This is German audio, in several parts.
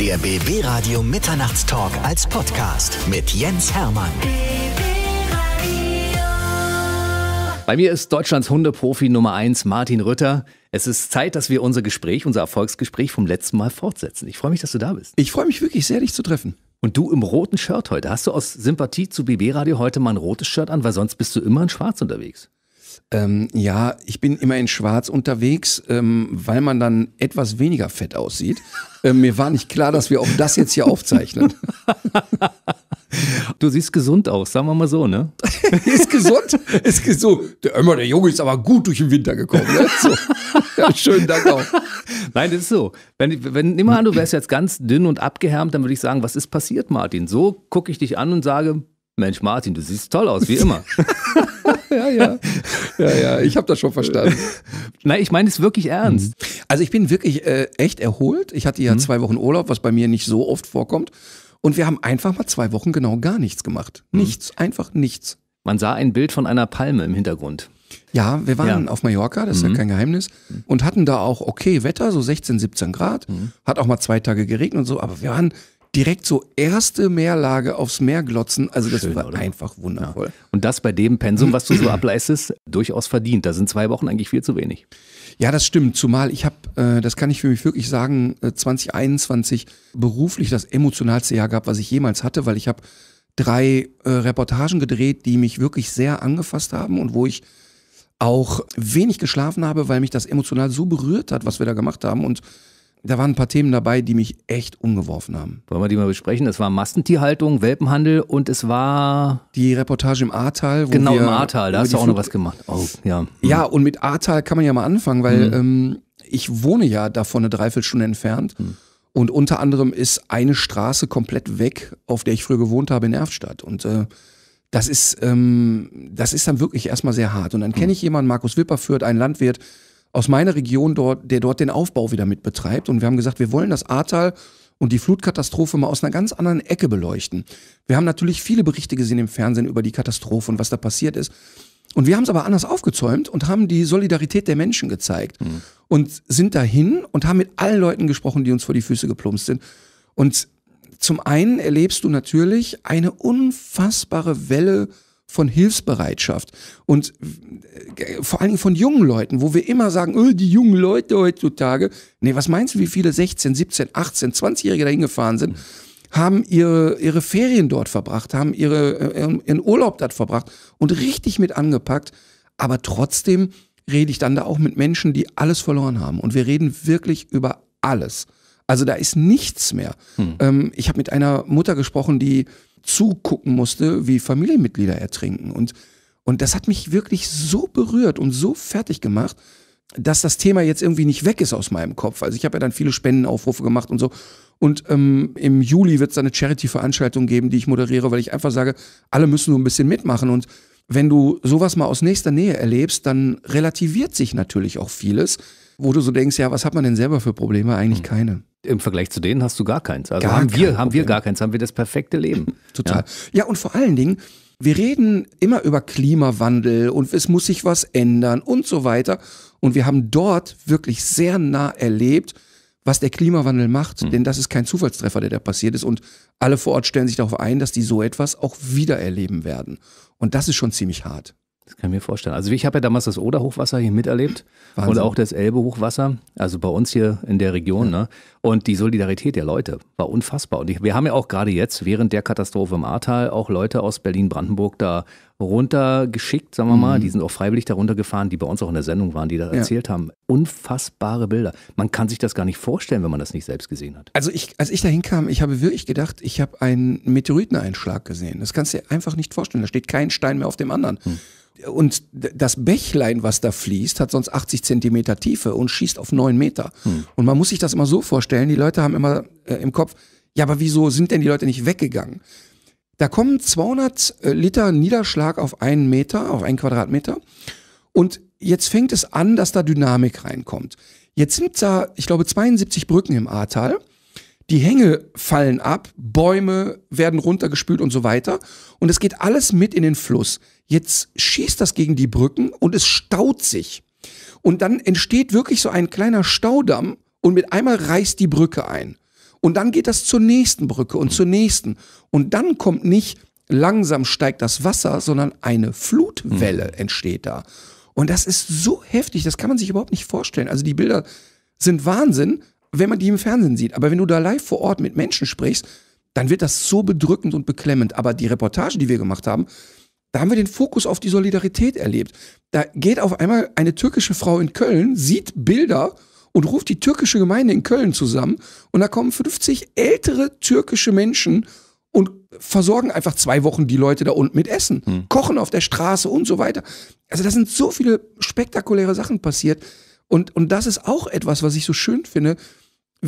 Der BB Radio Mitternachtstalk als Podcast mit Jens Hermann. Bei mir ist Deutschlands Hundeprofi Nummer 1 Martin Rütter. Es ist Zeit, dass wir unser Gespräch, unser Erfolgsgespräch vom letzten Mal fortsetzen. Ich freue mich, dass du da bist. Ich freue mich wirklich sehr, dich zu treffen. Und du im roten Shirt heute. Hast du aus Sympathie zu BB Radio heute mal ein rotes Shirt an, weil sonst bist du immer in schwarz unterwegs? ähm, ja, ich bin immer in Schwarz unterwegs, ähm, weil man dann etwas weniger fett aussieht. Ähm, mir war nicht klar, dass wir auch das jetzt hier aufzeichnen. Du siehst gesund aus, sagen wir mal so, ne? ist gesund, ist gesund. Der Ömer, der Junge ist aber gut durch den Winter gekommen. Ne? So. Ja, schönen Dank auch. Nein, das ist so. Wenn, wenn nimm mal an, du wärst jetzt ganz dünn und abgehärmt, dann würde ich sagen, was ist passiert, Martin? So gucke ich dich an und sage, Mensch, Martin, du siehst toll aus, wie immer. ja, ja. Ja, ja, ich habe das schon verstanden. Nein, ich meine es wirklich ernst. Mhm. Also ich bin wirklich äh, echt erholt. Ich hatte ja mhm. zwei Wochen Urlaub, was bei mir nicht so oft vorkommt. Und wir haben einfach mal zwei Wochen genau gar nichts gemacht. Mhm. Nichts, einfach nichts. Man sah ein Bild von einer Palme im Hintergrund. Ja, wir waren ja. auf Mallorca, das ist ja mhm. kein Geheimnis, und hatten da auch okay Wetter, so 16, 17 Grad. Mhm. Hat auch mal zwei Tage geregnet und so, aber wir waren direkt so erste Meerlage aufs Meer glotzen. Also das Schön, war oder? einfach wundervoll. Ja. Und das bei dem Pensum, was du so ableistest, durchaus verdient. Da sind zwei Wochen eigentlich viel zu wenig. Ja, das stimmt. Zumal ich habe, äh, das kann ich für mich wirklich sagen, 2021 äh, beruflich das emotionalste Jahr gehabt, was ich jemals hatte, weil ich habe drei äh, Reportagen gedreht, die mich wirklich sehr angefasst haben und wo ich auch wenig geschlafen habe, weil mich das emotional so berührt hat, was wir da gemacht haben. Und da waren ein paar Themen dabei, die mich echt umgeworfen haben. Wollen wir die mal besprechen? Es war Massentierhaltung, Welpenhandel und es war. Die Reportage im Ahrtal. Wo genau, wir, im Ahrtal, da hast du auch noch was gemacht. Oh, ja. ja, und mit Ahrtal kann man ja mal anfangen, weil mhm. ähm, ich wohne ja davon eine Dreiviertelstunde entfernt. Mhm. Und unter anderem ist eine Straße komplett weg, auf der ich früher gewohnt habe, in Erftstadt. Und äh, das ist, ähm, das ist dann wirklich erstmal sehr hart. Und dann kenne mhm. ich jemanden, Markus Wipper führt, einen Landwirt, aus meiner Region dort, der dort den Aufbau wieder mit betreibt. Und wir haben gesagt, wir wollen das Ahrtal und die Flutkatastrophe mal aus einer ganz anderen Ecke beleuchten. Wir haben natürlich viele Berichte gesehen im Fernsehen über die Katastrophe und was da passiert ist. Und wir haben es aber anders aufgezäumt und haben die Solidarität der Menschen gezeigt mhm. und sind dahin und haben mit allen Leuten gesprochen, die uns vor die Füße geplumpst sind. Und zum einen erlebst du natürlich eine unfassbare Welle von Hilfsbereitschaft und äh, vor allen Dingen von jungen Leuten, wo wir immer sagen, öh, die jungen Leute heutzutage, nee, was meinst du, wie viele 16, 17, 18, 20-Jährige da hingefahren sind, haben ihre, ihre Ferien dort verbracht, haben ihre, äh, ihren, ihren Urlaub dort verbracht und richtig mit angepackt, aber trotzdem rede ich dann da auch mit Menschen, die alles verloren haben und wir reden wirklich über alles. Also da ist nichts mehr. Hm. Ähm, ich habe mit einer Mutter gesprochen, die zugucken musste, wie Familienmitglieder ertrinken. Und, und das hat mich wirklich so berührt und so fertig gemacht, dass das Thema jetzt irgendwie nicht weg ist aus meinem Kopf. Also ich habe ja dann viele Spendenaufrufe gemacht und so. Und ähm, im Juli wird es eine Charity-Veranstaltung geben, die ich moderiere, weil ich einfach sage, alle müssen nur ein bisschen mitmachen. Und wenn du sowas mal aus nächster Nähe erlebst, dann relativiert sich natürlich auch vieles, wo du so denkst, ja, was hat man denn selber für Probleme? Eigentlich mhm. keine im Vergleich zu denen hast du gar keins. Also gar haben wir, kein haben wir gar keins, haben wir das perfekte Leben. Total. Ja. ja, und vor allen Dingen, wir reden immer über Klimawandel und es muss sich was ändern und so weiter. Und wir haben dort wirklich sehr nah erlebt, was der Klimawandel macht, mhm. denn das ist kein Zufallstreffer, der da passiert ist. Und alle vor Ort stellen sich darauf ein, dass die so etwas auch wiedererleben werden. Und das ist schon ziemlich hart. Das kann ich mir vorstellen. Also ich habe ja damals das Oder-Hochwasser hier miterlebt Wahnsinn. und auch das Elbe-Hochwasser, also bei uns hier in der Region. Ja. Ne? Und die Solidarität der Leute war unfassbar. Und ich, wir haben ja auch gerade jetzt während der Katastrophe im Ahrtal auch Leute aus Berlin-Brandenburg da runtergeschickt, sagen wir mal. Mhm. Die sind auch freiwillig da runtergefahren, die bei uns auch in der Sendung waren, die da ja. erzählt haben. Unfassbare Bilder. Man kann sich das gar nicht vorstellen, wenn man das nicht selbst gesehen hat. Also ich, als ich da hinkam, ich habe wirklich gedacht, ich habe einen Meteoriteneinschlag gesehen. Das kannst du dir einfach nicht vorstellen. Da steht kein Stein mehr auf dem anderen. Mhm. Und das Bächlein, was da fließt, hat sonst 80 Zentimeter Tiefe und schießt auf 9 Meter. Hm. Und man muss sich das immer so vorstellen, die Leute haben immer äh, im Kopf, ja, aber wieso sind denn die Leute nicht weggegangen? Da kommen 200 äh, Liter Niederschlag auf einen Meter, auf einen Quadratmeter. Und jetzt fängt es an, dass da Dynamik reinkommt. Jetzt sind da, ich glaube, 72 Brücken im Ahrtal. Die Hänge fallen ab, Bäume werden runtergespült und so weiter. Und es geht alles mit in den Fluss. Jetzt schießt das gegen die Brücken und es staut sich. Und dann entsteht wirklich so ein kleiner Staudamm und mit einmal reißt die Brücke ein. Und dann geht das zur nächsten Brücke und zur nächsten. Und dann kommt nicht langsam steigt das Wasser, sondern eine Flutwelle mhm. entsteht da. Und das ist so heftig, das kann man sich überhaupt nicht vorstellen. Also die Bilder sind Wahnsinn wenn man die im Fernsehen sieht. Aber wenn du da live vor Ort mit Menschen sprichst, dann wird das so bedrückend und beklemmend. Aber die Reportage, die wir gemacht haben, da haben wir den Fokus auf die Solidarität erlebt. Da geht auf einmal eine türkische Frau in Köln, sieht Bilder und ruft die türkische Gemeinde in Köln zusammen. Und da kommen 50 ältere türkische Menschen und versorgen einfach zwei Wochen die Leute da unten mit Essen, hm. kochen auf der Straße und so weiter. Also da sind so viele spektakuläre Sachen passiert. Und, und das ist auch etwas, was ich so schön finde,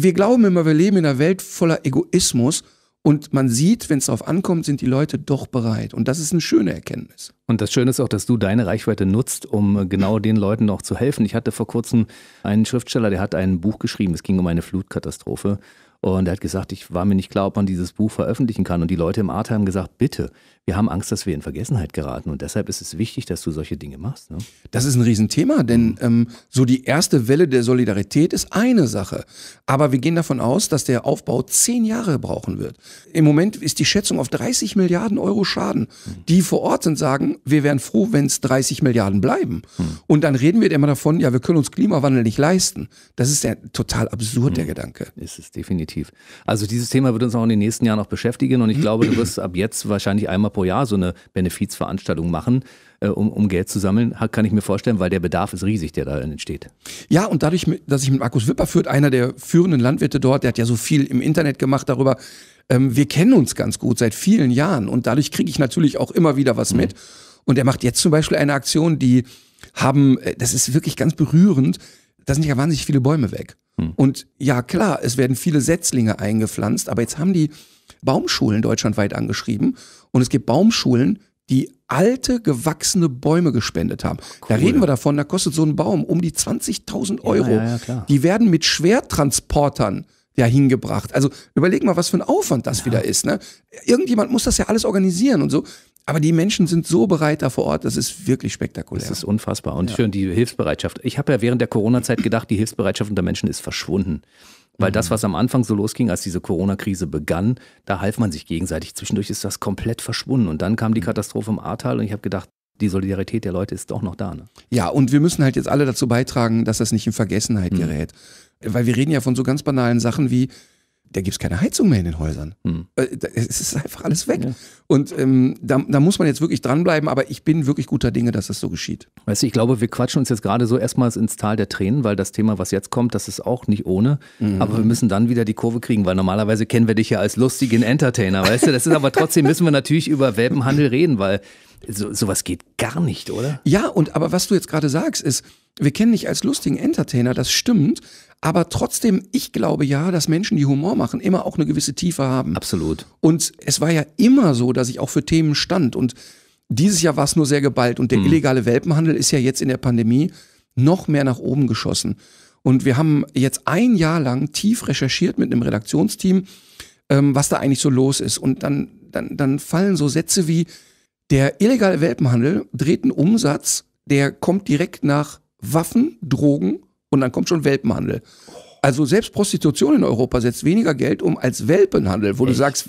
wir glauben immer, wir leben in einer Welt voller Egoismus und man sieht, wenn es darauf ankommt, sind die Leute doch bereit. Und das ist eine schöne Erkenntnis. Und das Schöne ist auch, dass du deine Reichweite nutzt, um äh, genau den Leuten auch zu helfen. Ich hatte vor kurzem einen Schriftsteller, der hat ein Buch geschrieben. Es ging um eine Flutkatastrophe. Und er hat gesagt, ich war mir nicht klar, ob man dieses Buch veröffentlichen kann. Und die Leute im Art haben gesagt, bitte, wir haben Angst, dass wir in Vergessenheit geraten. Und deshalb ist es wichtig, dass du solche Dinge machst. Ne? Das ist ein Riesenthema, denn mhm. ähm, so die erste Welle der Solidarität ist eine Sache. Aber wir gehen davon aus, dass der Aufbau zehn Jahre brauchen wird. Im Moment ist die Schätzung auf 30 Milliarden Euro Schaden. Mhm. Die vor Ort sind, sagen, wir wären froh, wenn es 30 Milliarden bleiben. Mhm. Und dann reden wir immer davon, ja, wir können uns Klimawandel nicht leisten. Das ist ja total absurd, der Gedanke. Ist es definitiv. Also dieses Thema wird uns auch in den nächsten Jahren noch beschäftigen. Und ich glaube, du wirst ab jetzt wahrscheinlich einmal pro Jahr so eine Benefizveranstaltung machen, äh, um, um Geld zu sammeln, kann ich mir vorstellen, weil der Bedarf ist riesig, der da entsteht. Ja, und dadurch, dass ich mit Markus Wipper führt, einer der führenden Landwirte dort, der hat ja so viel im Internet gemacht darüber, ähm, wir kennen uns ganz gut seit vielen Jahren und dadurch kriege ich natürlich auch immer wieder was mhm. mit. Und er macht jetzt zum Beispiel eine Aktion, die haben, äh, das ist wirklich ganz berührend, da sind ja wahnsinnig viele Bäume weg. Hm. Und ja, klar, es werden viele Setzlinge eingepflanzt, aber jetzt haben die Baumschulen deutschlandweit angeschrieben und es gibt Baumschulen, die alte, gewachsene Bäume gespendet haben. Cool. Da reden wir davon, da kostet so ein Baum um die 20.000 Euro. Ja, ja, ja, die werden mit Schwertransportern ja hingebracht. Also überleg mal, was für ein Aufwand das wieder ist. Ne? Irgendjemand muss das ja alles organisieren und so. Aber die Menschen sind so bereit da vor Ort, das ist wirklich spektakulär. Das ist unfassbar und schön, die Hilfsbereitschaft. Ich habe ja während der Corona-Zeit gedacht, die Hilfsbereitschaft unter Menschen ist verschwunden. Weil mhm. das, was am Anfang so losging, als diese Corona-Krise begann, da half man sich gegenseitig. Zwischendurch ist das komplett verschwunden. Und dann kam die mhm. Katastrophe im Ahrtal und ich habe gedacht, die Solidarität der Leute ist doch noch da. Ne? Ja, und wir müssen halt jetzt alle dazu beitragen, dass das nicht in Vergessenheit mhm. gerät. Weil wir reden ja von so ganz banalen Sachen wie, da gibt es keine Heizung mehr in den Häusern. Hm. Äh, es ist einfach alles weg. Ja. Und ähm, da, da, muss man jetzt wirklich dranbleiben, aber ich bin wirklich guter Dinge, dass das so geschieht. Weißt du, ich glaube, wir quatschen uns jetzt gerade so erstmals ins Tal der Tränen, weil das Thema, was jetzt kommt, das ist auch nicht ohne. Mhm. Aber wir müssen dann wieder die Kurve kriegen, weil normalerweise kennen wir dich ja als lustigen Entertainer, weißt du? Das ist aber trotzdem müssen wir natürlich über Welpenhandel reden, weil so, sowas geht gar nicht, oder? Ja, und aber was du jetzt gerade sagst, ist, wir kennen dich als lustigen Entertainer, das stimmt. Aber trotzdem, ich glaube ja, dass Menschen, die Humor machen, immer auch eine gewisse Tiefe haben. Absolut. Und es war ja immer so, dass ich auch für Themen stand. Und dieses Jahr war es nur sehr geballt. Und der mhm. illegale Welpenhandel ist ja jetzt in der Pandemie noch mehr nach oben geschossen. Und wir haben jetzt ein Jahr lang tief recherchiert mit einem Redaktionsteam, ähm, was da eigentlich so los ist. Und dann, dann, dann fallen so Sätze wie, der illegale Welpenhandel dreht einen Umsatz, der kommt direkt nach Waffen, Drogen und dann kommt schon Welpenhandel. Also selbst Prostitution in Europa setzt weniger Geld um als Welpenhandel, wo Echt? du sagst,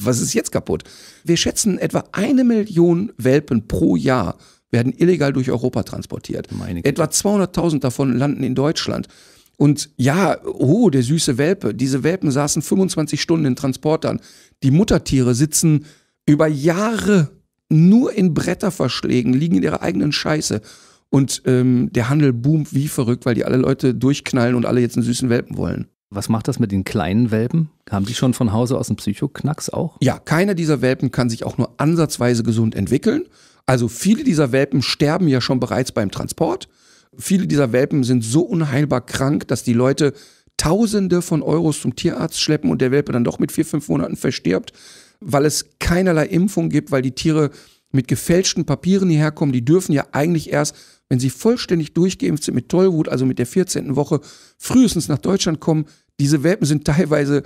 was ist jetzt kaputt? Wir schätzen etwa eine Million Welpen pro Jahr werden illegal durch Europa transportiert. etwa 200.000 davon landen in Deutschland. Und ja, oh, der süße Welpe. Diese Welpen saßen 25 Stunden in Transportern. Die Muttertiere sitzen über Jahre nur in Bretterverschlägen, liegen in ihrer eigenen Scheiße. Und ähm, der Handel boomt wie verrückt, weil die alle Leute durchknallen und alle jetzt einen süßen Welpen wollen. Was macht das mit den kleinen Welpen? Haben die schon von Hause aus einen Psychoknacks auch? Ja, keiner dieser Welpen kann sich auch nur ansatzweise gesund entwickeln. Also viele dieser Welpen sterben ja schon bereits beim Transport. Viele dieser Welpen sind so unheilbar krank, dass die Leute Tausende von Euros zum Tierarzt schleppen und der Welpe dann doch mit vier, fünf Monaten verstirbt weil es keinerlei Impfung gibt, weil die Tiere mit gefälschten Papieren hierher kommen. Die dürfen ja eigentlich erst, wenn sie vollständig durchgeimpft sind mit Tollwut, also mit der 14. Woche, frühestens nach Deutschland kommen. Diese Welpen sind teilweise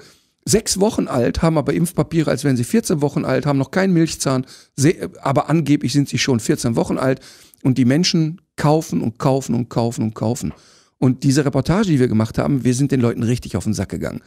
sechs Wochen alt, haben aber Impfpapiere, als wären sie 14 Wochen alt, haben noch keinen Milchzahn, aber angeblich sind sie schon 14 Wochen alt. Und die Menschen kaufen und kaufen und kaufen und kaufen. Und diese Reportage, die wir gemacht haben, wir sind den Leuten richtig auf den Sack gegangen.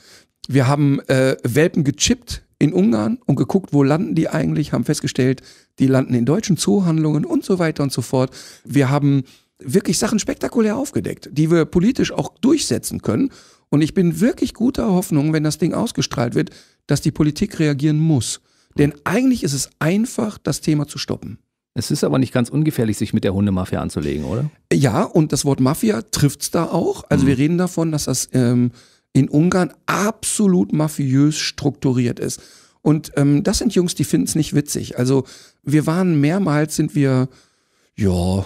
Wir haben äh, Welpen gechippt, in Ungarn und geguckt, wo landen die eigentlich, haben festgestellt, die landen in deutschen Zoohandlungen und so weiter und so fort. Wir haben wirklich Sachen spektakulär aufgedeckt, die wir politisch auch durchsetzen können. Und ich bin wirklich guter Hoffnung, wenn das Ding ausgestrahlt wird, dass die Politik reagieren muss. Denn eigentlich ist es einfach, das Thema zu stoppen. Es ist aber nicht ganz ungefährlich, sich mit der Hundemafia anzulegen, oder? Ja, und das Wort Mafia trifft es da auch. Also mhm. wir reden davon, dass das ähm, in Ungarn absolut mafiös strukturiert ist. Und ähm, das sind Jungs, die finden es nicht witzig. Also wir waren mehrmals, sind wir, ja,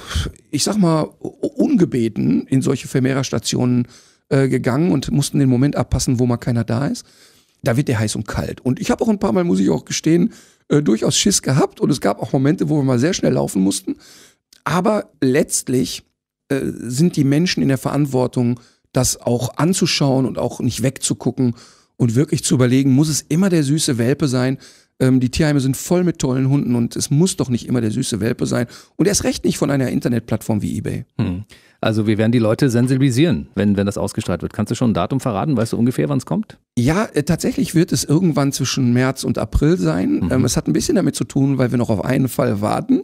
ich sag mal, ungebeten in solche Vermehrerstationen äh, gegangen und mussten den Moment abpassen, wo mal keiner da ist. Da wird der heiß und kalt. Und ich habe auch ein paar Mal, muss ich auch gestehen, äh, durchaus Schiss gehabt. Und es gab auch Momente, wo wir mal sehr schnell laufen mussten. Aber letztlich äh, sind die Menschen in der Verantwortung, das auch anzuschauen und auch nicht wegzugucken und wirklich zu überlegen, muss es immer der süße Welpe sein? Ähm, die Tierheime sind voll mit tollen Hunden und es muss doch nicht immer der süße Welpe sein. Und erst recht nicht von einer Internetplattform wie eBay. Hm. Also wir werden die Leute sensibilisieren, wenn, wenn das ausgestrahlt wird. Kannst du schon ein Datum verraten? Weißt du ungefähr, wann es kommt? Ja, äh, tatsächlich wird es irgendwann zwischen März und April sein. Mhm. Ähm, es hat ein bisschen damit zu tun, weil wir noch auf einen Fall warten.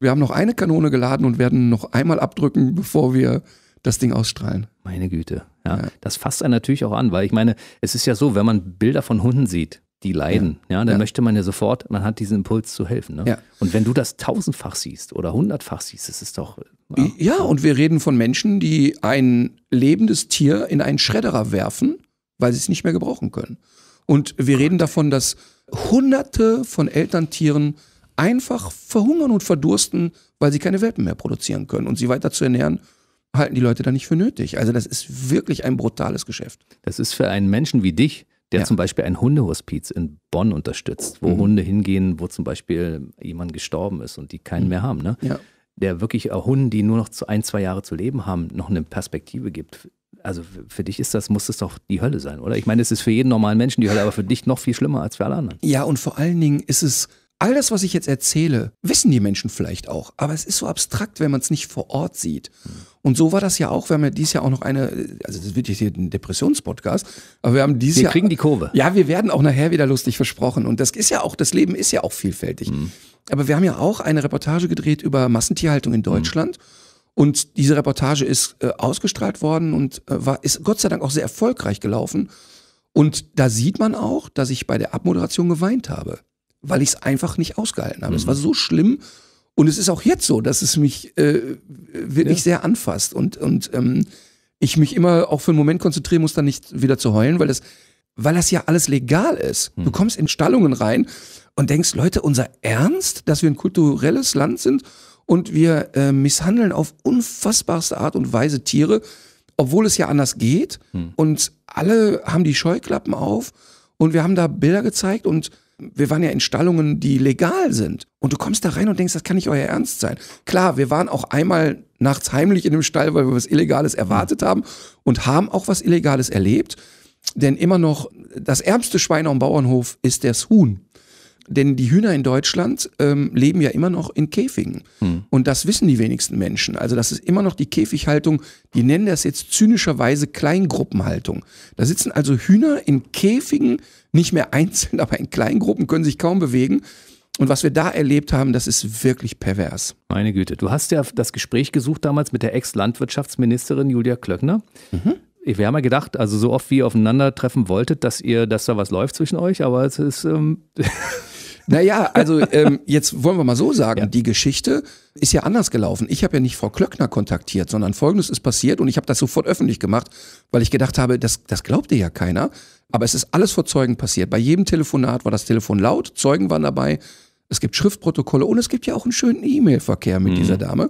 Wir haben noch eine Kanone geladen und werden noch einmal abdrücken, bevor wir das Ding ausstrahlen. Meine Güte. Ja, ja. Das fasst einen natürlich auch an, weil ich meine, es ist ja so, wenn man Bilder von Hunden sieht, die leiden, ja, ja dann möchte man ja sofort, man hat diesen Impuls zu helfen. Ne? Ja. Und wenn du das tausendfach siehst oder hundertfach siehst, das ist doch. ja, und wir reden von Menschen, die ein lebendes Tier in einen Schredderer werfen, weil sie es nicht mehr gebrauchen können. Und wir reden davon, dass Hunderte von Elterntieren einfach verhungern und verdursten, weil sie keine Welpen mehr produzieren können. Und sie weiter zu ernähren, halten die Leute da nicht für nötig. Also das ist wirklich ein brutales Geschäft. Das ist für einen Menschen wie dich, der ja. zum Beispiel ein Hundehospiz in Bonn unterstützt, wo mhm. Hunde hingehen, wo zum Beispiel jemand gestorben ist und die keinen mhm. mehr haben. Ne? Ja. Der wirklich äh, Hunden, die nur noch ein, zwei Jahre zu leben haben, noch eine Perspektive gibt. Also für dich ist das, muss das doch die Hölle sein, oder? Ich meine, es ist für jeden normalen Menschen die Hölle, aber für dich noch viel schlimmer als für alle anderen. Ja, und vor allen Dingen ist es All das, was ich jetzt erzähle, wissen die Menschen vielleicht auch, aber es ist so abstrakt, wenn man es nicht vor Ort sieht. Hm. Und so war das ja auch. Wir haben ja dieses Jahr auch noch eine, also das wird jetzt hier ein Depressionspodcast, aber wir haben dieses wir Jahr. Wir kriegen die Kurve. Ja, wir werden auch nachher wieder lustig versprochen. Und das ist ja auch, das Leben ist ja auch vielfältig. Mhm. Aber wir haben ja auch eine Reportage gedreht über Massentierhaltung in hm. Deutschland. Mhm. Und diese Reportage ist äh, ausgestrahlt worden und äh, war, ist Gott sei Dank auch sehr erfolgreich gelaufen. Und da sieht man auch, dass ich bei der Abmoderation geweint habe weil ich es einfach nicht ausgehalten habe. Mhm. Es war so schlimm und es ist auch jetzt so, dass es mich äh, wirklich ja. sehr anfasst und, und ähm, ich mich immer auch für einen Moment konzentrieren muss, dann nicht wieder zu heulen, weil das, weil das ja alles legal ist. Mhm. Du kommst in Stallungen rein und denkst, Leute, unser Ernst, dass wir ein kulturelles Land sind und wir äh, misshandeln auf unfassbarste Art und Weise Tiere, obwohl es ja anders geht. Hm. Und alle haben die Scheuklappen auf und wir haben da Bilder gezeigt und wir waren ja in Stallungen, die legal sind. Und du kommst da rein und denkst, das kann nicht euer Ernst sein. Klar, wir waren auch einmal nachts heimlich in dem Stall, weil wir was Illegales erwartet haben und haben auch was Illegales erlebt. Denn immer noch das ärmste Schwein am Bauernhof ist das Huhn. Denn die Hühner in Deutschland ähm, leben ja immer noch in Käfigen. Hm. Und das wissen die wenigsten Menschen. Also das ist immer noch die Käfighaltung, die nennen das jetzt zynischerweise Kleingruppenhaltung. Da sitzen also Hühner in Käfigen, nicht mehr einzeln, aber in Kleingruppen, können sich kaum bewegen. Und was wir da erlebt haben, das ist wirklich pervers. Meine Güte, du hast ja das Gespräch gesucht damals mit der Ex-Landwirtschaftsministerin Julia Klöckner. Mhm. Wir haben ja gedacht, also so oft wie ihr aufeinandertreffen wolltet, dass ihr, dass da was läuft zwischen euch, aber es ist. Ähm Naja, also ähm, jetzt wollen wir mal so sagen, ja. die Geschichte ist ja anders gelaufen. Ich habe ja nicht Frau Klöckner kontaktiert, sondern Folgendes ist passiert und ich habe das sofort öffentlich gemacht, weil ich gedacht habe, das, das glaubte ja keiner. Aber es ist alles vor Zeugen passiert. Bei jedem Telefonat war das Telefon laut, Zeugen waren dabei. Es gibt Schriftprotokolle und es gibt ja auch einen schönen E-Mail-Verkehr mit mhm. dieser Dame.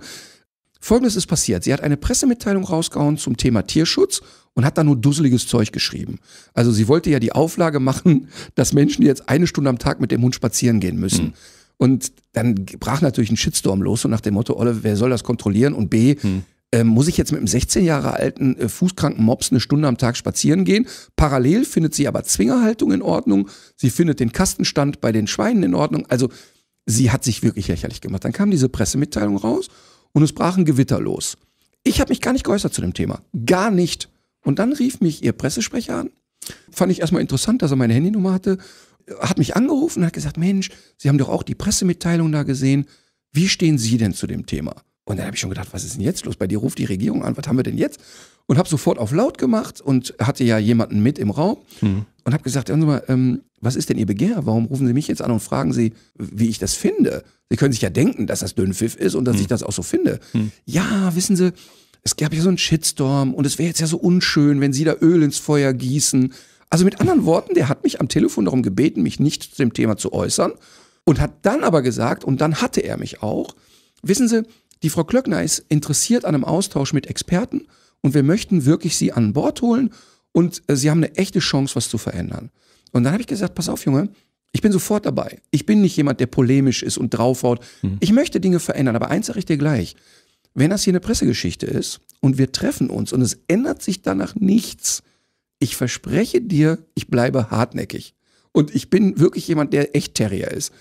Folgendes ist passiert. Sie hat eine Pressemitteilung rausgehauen zum Thema Tierschutz und hat da nur dusseliges Zeug geschrieben. Also sie wollte ja die Auflage machen, dass Menschen jetzt eine Stunde am Tag mit dem Hund spazieren gehen müssen. Mhm. Und dann brach natürlich ein Shitstorm los und nach dem Motto, Olle, wer soll das kontrollieren? Und B, mhm. äh, muss ich jetzt mit einem 16 Jahre alten äh, fußkranken Mops eine Stunde am Tag spazieren gehen? Parallel findet sie aber Zwingerhaltung in Ordnung. Sie findet den Kastenstand bei den Schweinen in Ordnung. Also sie hat sich wirklich lächerlich gemacht. Dann kam diese Pressemitteilung raus und es brach ein Gewitter los. Ich habe mich gar nicht geäußert zu dem Thema. Gar nicht. Und dann rief mich ihr Pressesprecher an. Fand ich erstmal interessant, dass er meine Handynummer hatte. Hat mich angerufen und hat gesagt, Mensch, Sie haben doch auch die Pressemitteilung da gesehen. Wie stehen Sie denn zu dem Thema? Und dann habe ich schon gedacht, was ist denn jetzt los? Bei dir ruft die Regierung an, was haben wir denn jetzt? Und habe sofort auf laut gemacht und hatte ja jemanden mit im Raum hm. und habe gesagt, mal, ähm, was ist denn Ihr Begehr? Warum rufen Sie mich jetzt an und fragen Sie, wie ich das finde? Sie können sich ja denken, dass das Dünnpfiff ist und dass hm. ich das auch so finde. Hm. Ja, wissen Sie, es gab ja so einen Shitstorm und es wäre jetzt ja so unschön, wenn Sie da Öl ins Feuer gießen. Also mit anderen Worten, der hat mich am Telefon darum gebeten, mich nicht zu dem Thema zu äußern und hat dann aber gesagt, und dann hatte er mich auch, wissen Sie, die Frau Klöckner ist interessiert an einem Austausch mit Experten und wir möchten wirklich Sie an Bord holen und äh, Sie haben eine echte Chance, was zu verändern. Und dann habe ich gesagt, pass auf, Junge, ich bin sofort dabei. Ich bin nicht jemand, der polemisch ist und draufhaut. Mhm. Ich möchte Dinge verändern, aber eins sage ich dir gleich. Wenn das hier eine Pressegeschichte ist und wir treffen uns und es ändert sich danach nichts, ich verspreche dir, ich bleibe hartnäckig. Und ich bin wirklich jemand, der echt Terrier ist.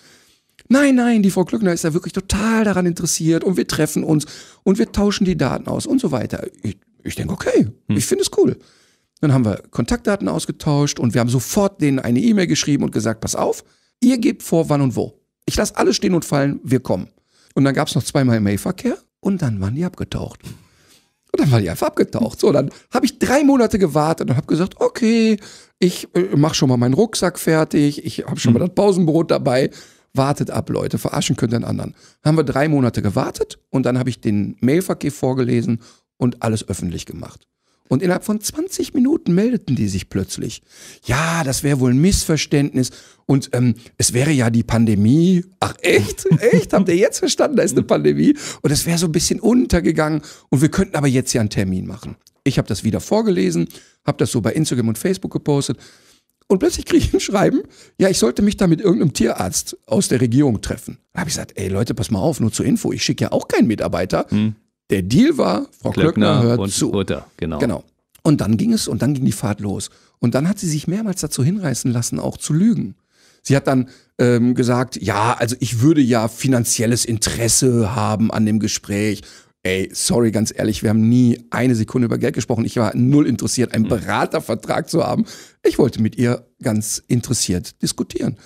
Nein, nein, die Frau Klöckner ist da wirklich total daran interessiert und wir treffen uns und wir tauschen die Daten aus und so weiter. Ich, ich denke, okay, hm. ich finde es cool. Dann haben wir Kontaktdaten ausgetauscht und wir haben sofort denen eine E-Mail geschrieben und gesagt, pass auf, ihr gebt vor, wann und wo. Ich lasse alles stehen und fallen, wir kommen. Und dann gab es noch zweimal Mailverkehr und dann waren die abgetaucht. Und dann waren die einfach abgetaucht. So, dann habe ich drei Monate gewartet und habe gesagt, okay, ich äh, mache schon mal meinen Rucksack fertig, ich habe schon mal hm. das Pausenbrot dabei. Wartet ab, Leute, verarschen könnt ihr einen anderen. haben wir drei Monate gewartet und dann habe ich den Mailverkehr vorgelesen und alles öffentlich gemacht. Und innerhalb von 20 Minuten meldeten die sich plötzlich. Ja, das wäre wohl ein Missverständnis. Und ähm, es wäre ja die Pandemie. Ach echt? Echt? Habt ihr jetzt verstanden, da ist eine Pandemie? Und es wäre so ein bisschen untergegangen. Und wir könnten aber jetzt ja einen Termin machen. Ich habe das wieder vorgelesen, habe das so bei Instagram und Facebook gepostet. Und plötzlich kriege ich ein Schreiben, ja, ich sollte mich da mit irgendeinem Tierarzt aus der Regierung treffen. Da habe ich gesagt, ey Leute, pass mal auf, nur zur Info, ich schicke ja auch keinen Mitarbeiter. Mhm. Der Deal war, Frau Klöckner, Klöckner hört und zu. Butter, genau. genau. Und dann ging es und dann ging die Fahrt los. Und dann hat sie sich mehrmals dazu hinreißen lassen, auch zu lügen. Sie hat dann ähm, gesagt, ja, also ich würde ja finanzielles Interesse haben an dem Gespräch. Ey, sorry, ganz ehrlich, wir haben nie eine Sekunde über Geld gesprochen. Ich war null interessiert, einen mhm. Beratervertrag zu haben. Ich wollte mit ihr ganz interessiert diskutieren.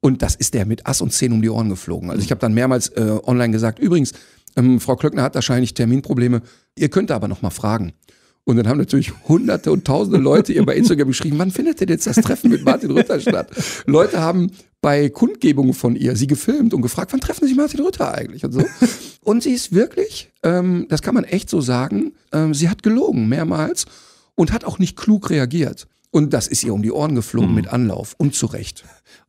Und das ist der mit Ass und Zehn um die Ohren geflogen. Also ich mhm. habe dann mehrmals äh, online gesagt, übrigens, ähm, Frau Klöckner hat wahrscheinlich Terminprobleme. Ihr könnt aber nochmal fragen. Und dann haben natürlich hunderte und tausende Leute ihr bei Instagram geschrieben, wann findet denn jetzt das Treffen mit Martin Rütter statt? Leute haben bei Kundgebungen von ihr sie gefilmt und gefragt, wann treffen sich Martin Rütter eigentlich und so. Und sie ist wirklich, ähm, das kann man echt so sagen, ähm, sie hat gelogen mehrmals und hat auch nicht klug reagiert. Und das ist ihr um die Ohren geflogen mhm. mit Anlauf und zu Recht.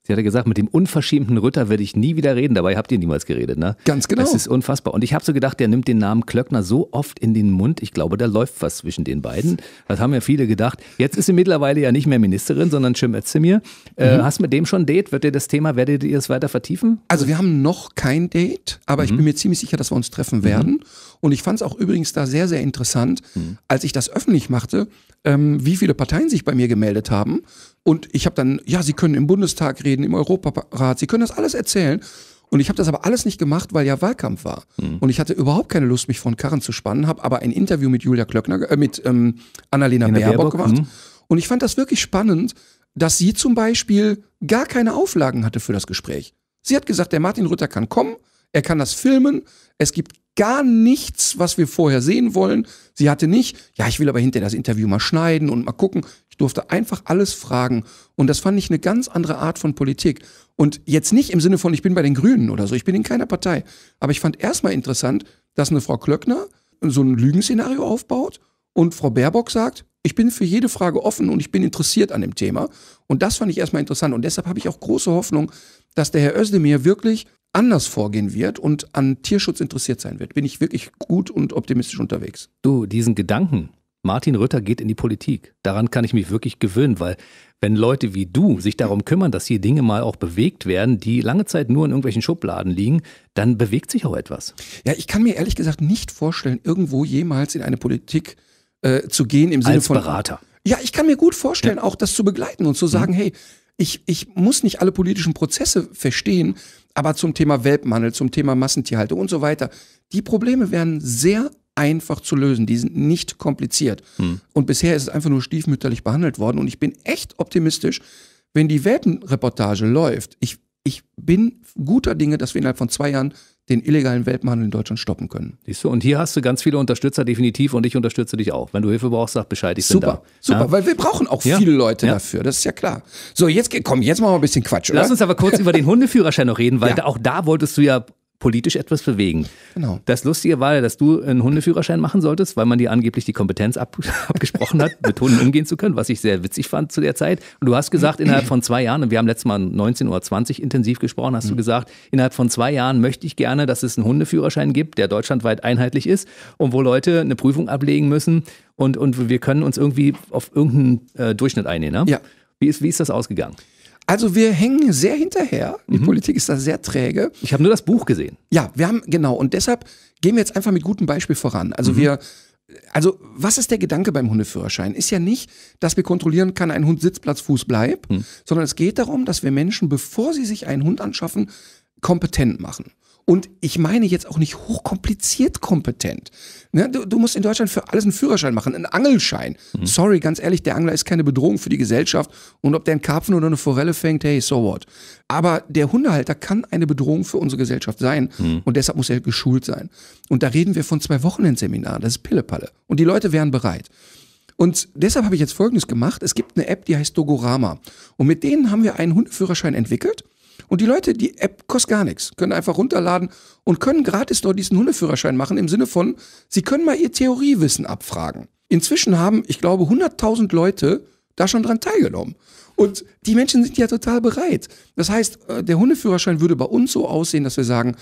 Sie hatte gesagt, mit dem unverschämten Ritter werde ich nie wieder reden. Dabei habt ihr niemals geredet, ne? Ganz genau. Das ist unfassbar. Und ich habe so gedacht, der nimmt den Namen Klöckner so oft in den Mund. Ich glaube, da läuft was zwischen den beiden. Das haben ja viele gedacht. Jetzt ist sie mittlerweile ja nicht mehr Ministerin, sondern Cem Özdemir. Äh, mhm. hast mit dem schon ein Date? Wird dir das Thema, werdet ihr es weiter vertiefen? Also wir haben noch kein Date, aber mhm. ich bin mir ziemlich sicher, dass wir uns treffen werden. Mhm. Und ich fand es auch übrigens da sehr, sehr interessant, mhm. als ich das öffentlich machte, ähm, wie viele Parteien sich bei mir gemeldet haben und ich habe dann, ja, Sie können im Bundestag reden, im Europarat, Sie können das alles erzählen. Und ich habe das aber alles nicht gemacht, weil ja Wahlkampf war. Mhm. Und ich hatte überhaupt keine Lust, mich von Karren zu spannen, habe aber ein Interview mit Julia Klöckner, äh, mit ähm, Annalena Baerbock, Baerbock gemacht. Mhm. Und ich fand das wirklich spannend, dass sie zum Beispiel gar keine Auflagen hatte für das Gespräch. Sie hat gesagt, der Martin Rütter kann kommen, er kann das filmen, es gibt gar nichts, was wir vorher sehen wollen. Sie hatte nicht, ja, ich will aber hinterher das Interview mal schneiden und mal gucken. Ich durfte einfach alles fragen. Und das fand ich eine ganz andere Art von Politik. Und jetzt nicht im Sinne von, ich bin bei den Grünen oder so, ich bin in keiner Partei. Aber ich fand erstmal interessant, dass eine Frau Klöckner so ein Lügenszenario aufbaut und Frau Baerbock sagt, ich bin für jede Frage offen und ich bin interessiert an dem Thema. Und das fand ich erstmal interessant. Und deshalb habe ich auch große Hoffnung, dass der Herr Özdemir wirklich anders vorgehen wird und an Tierschutz interessiert sein wird. Bin ich wirklich gut und optimistisch unterwegs. Du, diesen Gedanken, Martin Rütter geht in die Politik. Daran kann ich mich wirklich gewöhnen, weil wenn Leute wie du sich darum kümmern, dass hier Dinge mal auch bewegt werden, die lange Zeit nur in irgendwelchen Schubladen liegen, dann bewegt sich auch etwas. Ja, ich kann mir ehrlich gesagt nicht vorstellen, irgendwo jemals in eine Politik äh, zu gehen im Sinne Als von Berater. Ja, ich kann mir gut vorstellen, ja. auch das zu begleiten und zu sagen, mhm. hey, ich, ich muss nicht alle politischen Prozesse verstehen, aber zum Thema Welpenhandel, zum Thema Massentierhaltung und so weiter, die Probleme werden sehr einfach zu lösen. Die sind nicht kompliziert. Hm. Und bisher ist es einfach nur stiefmütterlich behandelt worden. Und ich bin echt optimistisch, wenn die Welpenreportage läuft. Ich, ich bin guter Dinge, dass wir innerhalb von zwei Jahren den illegalen Welpenhandel in Deutschland stoppen können. Siehst du, und hier hast du ganz viele Unterstützer definitiv und ich unterstütze dich auch. Wenn du Hilfe brauchst, sag Bescheid, ich super, bin da. Super, ja? weil wir brauchen auch ja. viele Leute ja. dafür, das ist ja klar. So, jetzt komm, jetzt machen wir ein bisschen Quatsch, oder? Lass uns aber kurz über den Hundeführerschein noch reden, weil auch da wolltest du ja politisch etwas bewegen. Genau. Das Lustige war ja, dass du einen Hundeführerschein machen solltest, weil man dir angeblich die Kompetenz ab, abgesprochen hat, mit Hunden umgehen zu können, was ich sehr witzig fand zu der Zeit. Und du hast gesagt, innerhalb von zwei Jahren, und wir haben letztes Mal 19 oder 20 intensiv gesprochen, hast du mhm. gesagt, innerhalb von zwei Jahren möchte ich gerne, dass es einen Hundeführerschein gibt, der deutschlandweit einheitlich ist und wo Leute eine Prüfung ablegen müssen und, und wir können uns irgendwie auf irgendeinen äh, Durchschnitt einnehmen. Ne? Ja. Wie ist, wie ist das ausgegangen? Also wir hängen sehr hinterher. Die mhm. Politik ist da sehr träge. Ich habe nur das Buch gesehen. Ja, wir haben, genau. Und deshalb gehen wir jetzt einfach mit gutem Beispiel voran. Also mhm. wir, also was ist der Gedanke beim Hundeführerschein? Ist ja nicht, dass wir kontrollieren, kann ein Hund Sitzplatz, Fuß, Bleib, mhm. sondern es geht darum, dass wir Menschen, bevor sie sich einen Hund anschaffen, kompetent machen. Und ich meine jetzt auch nicht hochkompliziert kompetent. Ne? Du, du, musst in Deutschland für alles einen Führerschein machen, einen Angelschein. Mhm. Sorry, ganz ehrlich, der Angler ist keine Bedrohung für die Gesellschaft. Und ob der einen Karpfen oder eine Forelle fängt, hey, so what. Aber der Hundehalter kann eine Bedrohung für unsere Gesellschaft sein. Mhm. Und deshalb muss er geschult sein. Und da reden wir von zwei Wochen in Seminaren. Das ist Pillepalle. Und die Leute wären bereit. Und deshalb habe ich jetzt Folgendes gemacht. Es gibt eine App, die heißt Dogorama. Und mit denen haben wir einen Hundeführerschein entwickelt. Und die Leute, die App kostet gar nichts, können einfach runterladen und können gratis dort diesen Hundeführerschein machen im Sinne von, sie können mal ihr Theoriewissen abfragen. Inzwischen haben, ich glaube, 100.000 Leute da schon dran teilgenommen. Und die Menschen sind ja total bereit. Das heißt, äh, der Hundeführerschein würde bei uns so aussehen, dass wir sagen,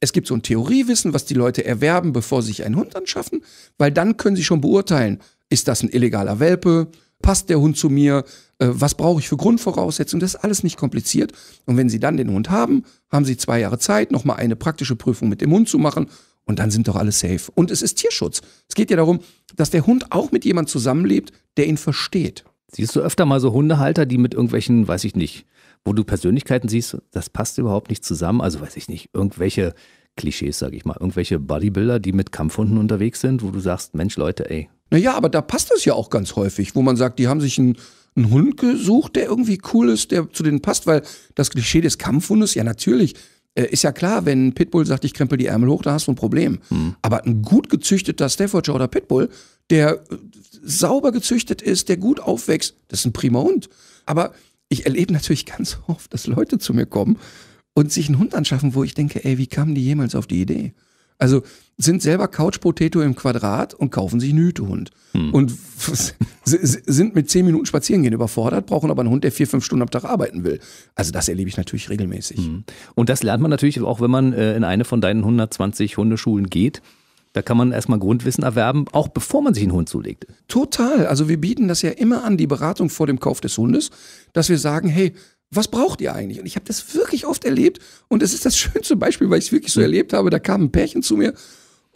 es gibt so ein Theoriewissen, was die Leute erwerben, bevor sie sich einen Hund anschaffen, weil dann können sie schon beurteilen, ist das ein illegaler Welpe, passt der Hund zu mir, äh, was brauche ich für Grundvoraussetzungen, das ist alles nicht kompliziert. Und wenn Sie dann den Hund haben, haben Sie zwei Jahre Zeit, nochmal eine praktische Prüfung mit dem Hund zu machen und dann sind doch alle safe. Und es ist Tierschutz. Es geht ja darum, dass der Hund auch mit jemand zusammenlebt, der ihn versteht. Siehst du öfter mal so Hundehalter, die mit irgendwelchen, weiß ich nicht, wo du Persönlichkeiten siehst, das passt überhaupt nicht zusammen. Also weiß ich nicht, irgendwelche Klischees, sage ich mal, irgendwelche Bodybuilder, die mit Kampfhunden unterwegs sind, wo du sagst, Mensch, Leute, ey, naja, aber da passt das ja auch ganz häufig, wo man sagt, die haben sich einen, einen Hund gesucht, der irgendwie cool ist, der zu denen passt, weil das Klischee des Kampfhundes, ja natürlich, äh, ist ja klar, wenn Pitbull sagt, ich krempel die Ärmel hoch, da hast du ein Problem. Hm. Aber ein gut gezüchteter Staffordshire oder Pitbull, der äh, sauber gezüchtet ist, der gut aufwächst, das ist ein prima Hund. Aber ich erlebe natürlich ganz oft, dass Leute zu mir kommen und sich einen Hund anschaffen, wo ich denke, ey, wie kamen die jemals auf die Idee? Also sind selber Couch Potato im Quadrat und kaufen sich einen Hütehund. Hm. Und sind mit zehn Minuten spazieren gehen überfordert, brauchen aber einen Hund, der vier, fünf Stunden am Tag arbeiten will. Also das erlebe ich natürlich regelmäßig. Hm. Und das lernt man natürlich auch, wenn man äh, in eine von deinen 120 Hundeschulen geht. Da kann man erstmal Grundwissen erwerben, auch bevor man sich einen Hund zulegt. Total. Also wir bieten das ja immer an, die Beratung vor dem Kauf des Hundes, dass wir sagen, hey, was braucht ihr eigentlich? Und ich habe das wirklich oft erlebt und es ist das schönste Beispiel, weil ich es wirklich so hm. erlebt habe. Da kam ein Pärchen zu mir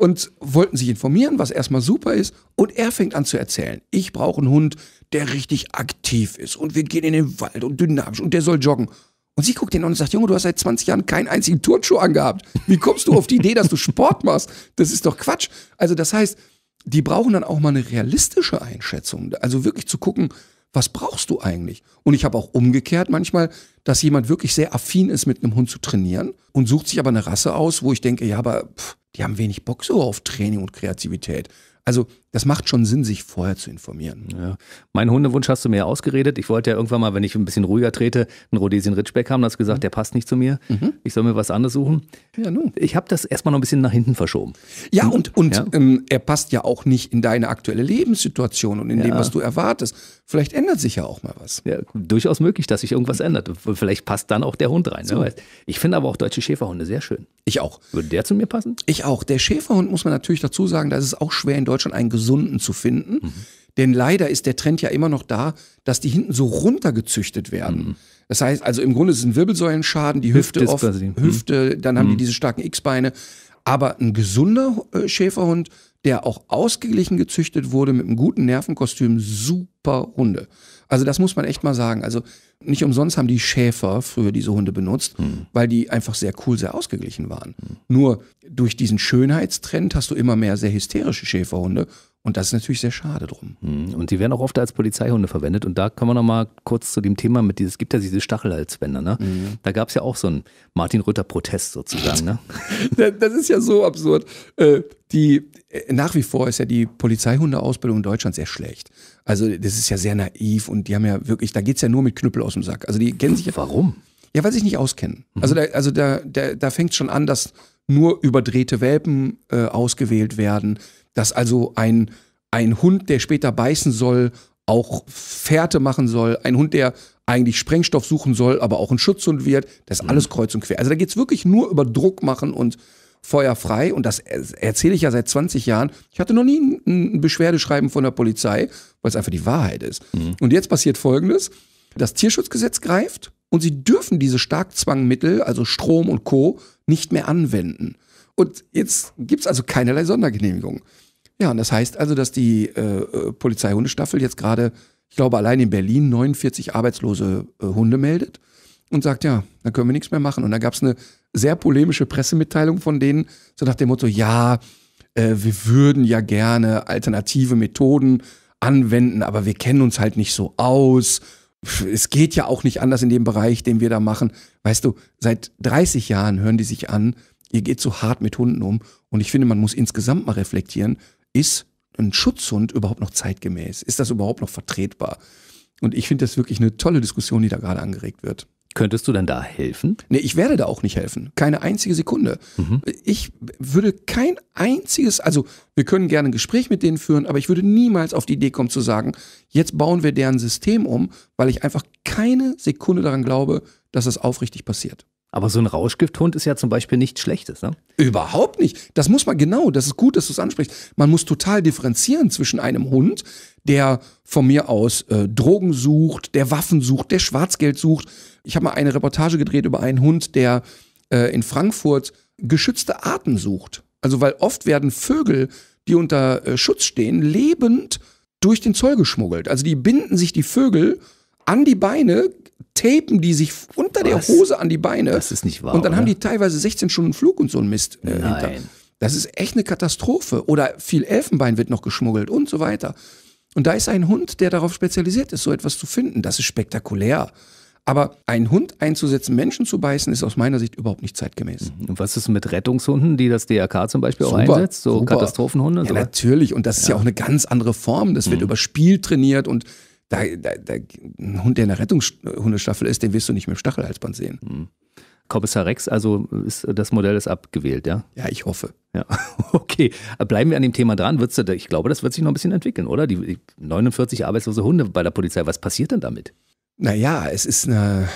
und wollten sich informieren, was erstmal super ist. Und er fängt an zu erzählen, ich brauche einen Hund, der richtig aktiv ist und wir gehen in den Wald und dynamisch und der soll joggen. Und sie guckt ihn an und sagt, Junge, du hast seit 20 Jahren keinen einzigen Turnschuh angehabt. Wie kommst du auf die Idee, dass du Sport machst? Das ist doch Quatsch. Also das heißt, die brauchen dann auch mal eine realistische Einschätzung. Also wirklich zu gucken, was brauchst du eigentlich? Und ich habe auch umgekehrt manchmal, dass jemand wirklich sehr affin ist, mit einem Hund zu trainieren und sucht sich aber eine Rasse aus, wo ich denke, ja, aber pff, die haben wenig Bock so auf Training und Kreativität. Also das macht schon Sinn, sich vorher zu informieren. Ja. Mein Hundewunsch hast du mir ja ausgeredet. Ich wollte ja irgendwann mal, wenn ich ein bisschen ruhiger trete, einen Rhodesien Ritschbeck haben. Du hast gesagt, mhm. der passt nicht zu mir. Mhm. Ich soll mir was anderes suchen. Ja, nun. Ich habe das erstmal noch ein bisschen nach hinten verschoben. Ja, und, und ja? Ähm, er passt ja auch nicht in deine aktuelle Lebenssituation und in ja. dem, was du erwartest. Vielleicht ändert sich ja auch mal was. Ja, durchaus möglich, dass sich irgendwas ändert. Vielleicht passt dann auch der Hund rein. So. Ich finde aber auch deutsche Schäferhunde sehr schön. Ich auch. Würde der zu mir passen? Ich auch. Der Schäferhund, muss man natürlich dazu sagen, da ist es auch schwer in Deutschland Deutschland einen gesunden zu finden. Mhm. Denn leider ist der Trend ja immer noch da, dass die hinten so runtergezüchtet werden. Mhm. Das heißt, also im Grunde ist es ein Wirbelsäulenschaden, die Hüfte, Hüfte oft, Hüfte, dann haben die mhm. diese starken X-Beine. Aber ein gesunder äh, Schäferhund, der auch ausgeglichen gezüchtet wurde mit einem guten Nervenkostüm, super Hunde. Also das muss man echt mal sagen. Also nicht umsonst haben die Schäfer früher diese Hunde benutzt, hm. weil die einfach sehr cool, sehr ausgeglichen waren. Hm. Nur durch diesen Schönheitstrend hast du immer mehr sehr hysterische Schäferhunde. Und das ist natürlich sehr schade drum. Hm. Und die werden auch oft als Polizeihunde verwendet. Und da kommen wir noch mal kurz zu dem Thema mit dieses, es gibt ja diese Stachelhalsbänder, ne? Mhm. Da gab es ja auch so einen Martin Rütter-Protest sozusagen, ne? das ist ja so absurd. Äh, die, äh, nach wie vor ist ja die Polizeihundeausbildung in Deutschland sehr schlecht. Also das ist ja sehr naiv und die haben ja wirklich, da geht es ja nur mit Knüppel aus dem Sack. Also die kennen sich ja. Warum? Ja, weil sie sich nicht auskennen. Mhm. Also da, also da, da, da fängt schon an, dass nur überdrehte Welpen äh, ausgewählt werden, dass also ein, ein Hund, der später beißen soll, auch Fährte machen soll, ein Hund, der eigentlich Sprengstoff suchen soll, aber auch ein Schutzhund wird, das ist mhm. alles kreuz und quer. Also da geht es wirklich nur über Druck machen und feuerfrei und das erzähle ich ja seit 20 Jahren. Ich hatte noch nie ein Beschwerdeschreiben von der Polizei, weil es einfach die Wahrheit ist. Mhm. Und jetzt passiert Folgendes. Das Tierschutzgesetz greift und sie dürfen diese Starkzwangmittel, also Strom und Co., nicht mehr anwenden. Und jetzt gibt es also keinerlei Sondergenehmigung. Ja, und das heißt also, dass die äh, äh Polizeihundestaffel jetzt gerade, ich glaube, allein in Berlin 49 arbeitslose äh, Hunde meldet und sagt, ja, dann können wir nichts mehr machen. Und da gab es eine sehr polemische Pressemitteilung von denen, so nach dem Motto, ja, äh, wir würden ja gerne alternative Methoden anwenden, aber wir kennen uns halt nicht so aus. Es geht ja auch nicht anders in dem Bereich, den wir da machen. Weißt du, seit 30 Jahren hören die sich an, ihr geht so hart mit Hunden um. Und ich finde, man muss insgesamt mal reflektieren, ist ein Schutzhund überhaupt noch zeitgemäß? Ist das überhaupt noch vertretbar? Und ich finde das wirklich eine tolle Diskussion, die da gerade angeregt wird. Könntest du denn da helfen? Nee, ich werde da auch nicht helfen. Keine einzige Sekunde. Mhm. Ich würde kein einziges, also wir können gerne ein Gespräch mit denen führen, aber ich würde niemals auf die Idee kommen zu sagen, jetzt bauen wir deren System um, weil ich einfach keine Sekunde daran glaube, dass das aufrichtig passiert. Aber so ein Rauschgifthund ist ja zum Beispiel nichts Schlechtes, ne? Überhaupt nicht. Das muss man genau, das ist gut, dass du es ansprichst. Man muss total differenzieren zwischen einem Hund, der von mir aus äh, Drogen sucht, der Waffen sucht, der Schwarzgeld sucht. Ich habe mal eine Reportage gedreht über einen Hund, der äh, in Frankfurt geschützte Arten sucht. Also weil oft werden Vögel, die unter äh, Schutz stehen, lebend durch den Zoll geschmuggelt. Also die binden sich die Vögel an die Beine, tapen die sich unter Was? der Hose an die Beine. Das ist nicht wahr. Und dann oder? haben die teilweise 16 Stunden Flug und so ein Mist äh, Nein. hinter. Das ist echt eine Katastrophe. Oder viel Elfenbein wird noch geschmuggelt und so weiter. Und da ist ein Hund, der darauf spezialisiert ist, so etwas zu finden. Das ist spektakulär. Aber einen Hund einzusetzen, Menschen zu beißen, ist aus meiner Sicht überhaupt nicht zeitgemäß. Mhm. Und was ist mit Rettungshunden, die das DRK zum Beispiel super, auch einsetzt? So super. Katastrophenhunde? Ja, natürlich. Und das ja. ist ja auch eine ganz andere Form. Das mhm. wird über Spiel trainiert und da, da, da, ein Hund, der in der Rettungshundestaffel ist, den wirst du nicht mit dem Stachelhalsband sehen. Mhm. Kommissar Rex, also ist, das Modell ist abgewählt, ja? Ja, ich hoffe. Ja, okay. Bleiben wir an dem Thema dran. Wird's, ich glaube, das wird sich noch ein bisschen entwickeln, oder? Die 49 arbeitslose Hunde bei der Polizei, was passiert denn damit? Naja, es ist eine,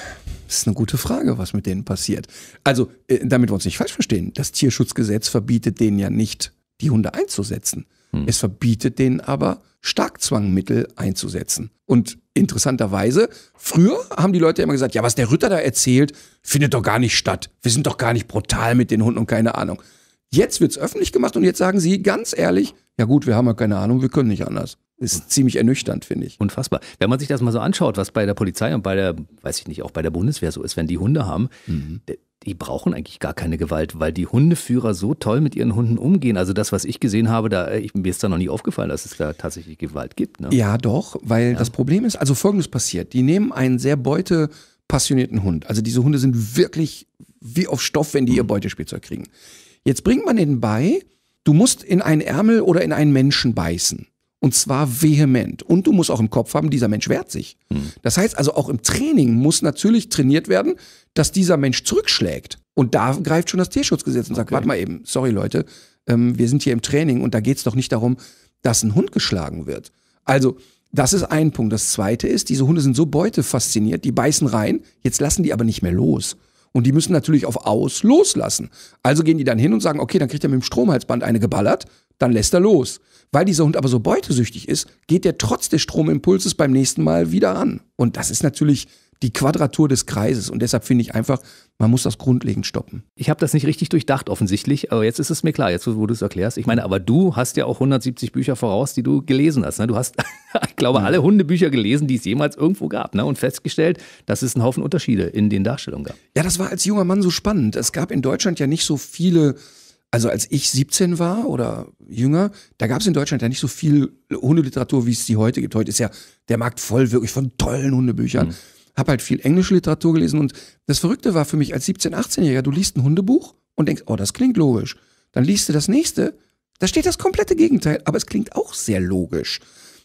es ist eine gute Frage, was mit denen passiert. Also, äh, damit wir uns nicht falsch verstehen, das Tierschutzgesetz verbietet denen ja nicht, die Hunde einzusetzen. Hm. Es verbietet denen aber, Starkzwangmittel einzusetzen. Und interessanterweise, früher haben die Leute immer gesagt, ja, was der Ritter da erzählt, findet doch gar nicht statt. Wir sind doch gar nicht brutal mit den Hunden und keine Ahnung. Jetzt wird es öffentlich gemacht und jetzt sagen sie ganz ehrlich, ja gut, wir haben ja keine Ahnung, wir können nicht anders. Ist ziemlich ernüchternd, finde ich. Unfassbar. Wenn man sich das mal so anschaut, was bei der Polizei und bei der, weiß ich nicht, auch bei der Bundeswehr so ist, wenn die Hunde haben, mhm die brauchen eigentlich gar keine Gewalt, weil die Hundeführer so toll mit ihren Hunden umgehen. Also das, was ich gesehen habe, da, äh, ich, mir ist da noch nie aufgefallen, dass es da tatsächlich Gewalt gibt. Ne? Ja, doch, weil ja. das Problem ist, also folgendes passiert. Die nehmen einen sehr beutepassionierten Hund. Also diese Hunde sind wirklich wie auf Stoff, wenn die ihr mhm. Beutespielzeug kriegen. Jetzt bringt man denen bei, du musst in einen Ärmel oder in einen Menschen beißen. Und zwar vehement. Und du musst auch im Kopf haben, dieser Mensch wehrt sich. Mhm. Das heißt also, auch im Training muss natürlich trainiert werden, dass dieser Mensch zurückschlägt. Und da greift schon das Tierschutzgesetz und okay. sagt, warte mal eben, sorry Leute, ähm, wir sind hier im Training und da geht es doch nicht darum, dass ein Hund geschlagen wird. Also, das ist ein Punkt. Das zweite ist, diese Hunde sind so beutefasziniert, die beißen rein, jetzt lassen die aber nicht mehr los. Und die müssen natürlich auf aus loslassen. Also gehen die dann hin und sagen, okay, dann kriegt er mit dem Stromhalsband eine geballert, dann lässt er los. Weil dieser Hund aber so beutesüchtig ist, geht er trotz des Stromimpulses beim nächsten Mal wieder an. Und das ist natürlich die Quadratur des Kreises. Und deshalb finde ich einfach, man muss das grundlegend stoppen. Ich habe das nicht richtig durchdacht, offensichtlich, aber jetzt ist es mir klar, jetzt wo du es erklärst. Ich meine, aber du hast ja auch 170 Bücher voraus, die du gelesen hast. Ne? Du hast, ich glaube, alle Hundebücher gelesen, die es jemals irgendwo gab ne? und festgestellt, dass es einen Haufen Unterschiede in den Darstellungen gab. Ja, das war als junger Mann so spannend. Es gab in Deutschland ja nicht so viele also als ich 17 war oder jünger, da gab es in Deutschland ja nicht so viel Hundeliteratur, wie es sie heute gibt. Heute ist ja der Markt voll wirklich von tollen Hundebüchern. Mhm. Hab halt viel englische Literatur gelesen und das Verrückte war für mich als 17-, 18-Jähriger, du liest ein Hundebuch und denkst, oh, das klingt logisch. Dann liest du das nächste, da steht das komplette Gegenteil, aber es klingt auch sehr logisch.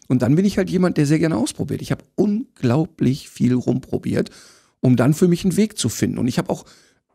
Und dann bin ich halt jemand, der sehr gerne ausprobiert. Ich habe unglaublich viel rumprobiert, um dann für mich einen Weg zu finden. Und ich habe auch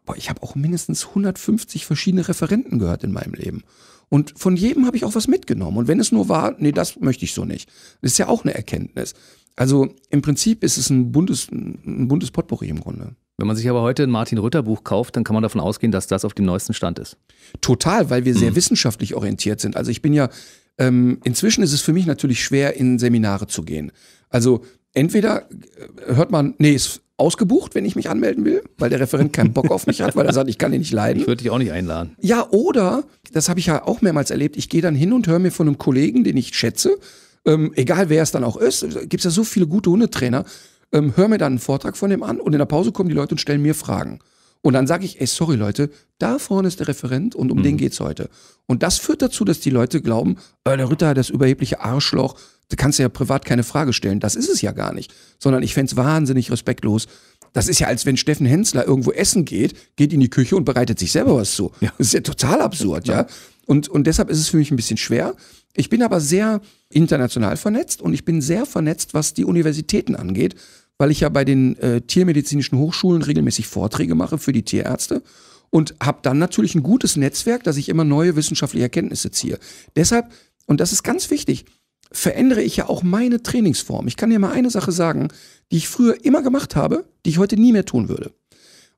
boah, ich habe auch mindestens 150 verschiedene Referenten gehört in meinem Leben. Und von jedem habe ich auch was mitgenommen. Und wenn es nur war, nee, das möchte ich so nicht. Das ist ja auch eine Erkenntnis. Also im Prinzip ist es ein buntes, ein buntes Potpourri im Grunde. Wenn man sich aber heute ein Martin Rütter Buch kauft, dann kann man davon ausgehen, dass das auf dem neuesten Stand ist. Total, weil wir sehr mhm. wissenschaftlich orientiert sind. Also ich bin ja, ähm, inzwischen ist es für mich natürlich schwer, in Seminare zu gehen. Also entweder äh, hört man, nee, ist ausgebucht, wenn ich mich anmelden will, weil der Referent keinen Bock auf mich hat, weil er sagt, ich kann ihn nicht leiden. Ich würde dich auch nicht einladen. Ja, oder, das habe ich ja auch mehrmals erlebt, ich gehe dann hin und höre mir von einem Kollegen, den ich schätze, ähm, egal wer es dann auch ist, gibt es ja so viele gute Hundetrainer, ähm, höre mir dann einen Vortrag von dem an und in der Pause kommen die Leute und stellen mir Fragen. Und dann sage ich, ey, sorry Leute, da vorne ist der Referent und um mhm. den geht's heute. Und das führt dazu, dass die Leute glauben, äh, der Ritter, das überhebliche Arschloch, da kannst du ja privat keine Frage stellen. Das ist es ja gar nicht. Sondern ich fände wahnsinnig respektlos. Das ist ja, als wenn Steffen Hensler irgendwo essen geht, geht in die Küche und bereitet sich selber was zu. Ja. Das ist ja total absurd, ja. Und, und deshalb ist es für mich ein bisschen schwer. Ich bin aber sehr international vernetzt und ich bin sehr vernetzt, was die Universitäten angeht, weil ich ja bei den äh, tiermedizinischen Hochschulen regelmäßig Vorträge mache für die Tierärzte und habe dann natürlich ein gutes Netzwerk, dass ich immer neue wissenschaftliche Erkenntnisse ziehe. Deshalb, und das ist ganz wichtig, verändere ich ja auch meine Trainingsform. Ich kann dir mal eine Sache sagen, die ich früher immer gemacht habe, die ich heute nie mehr tun würde.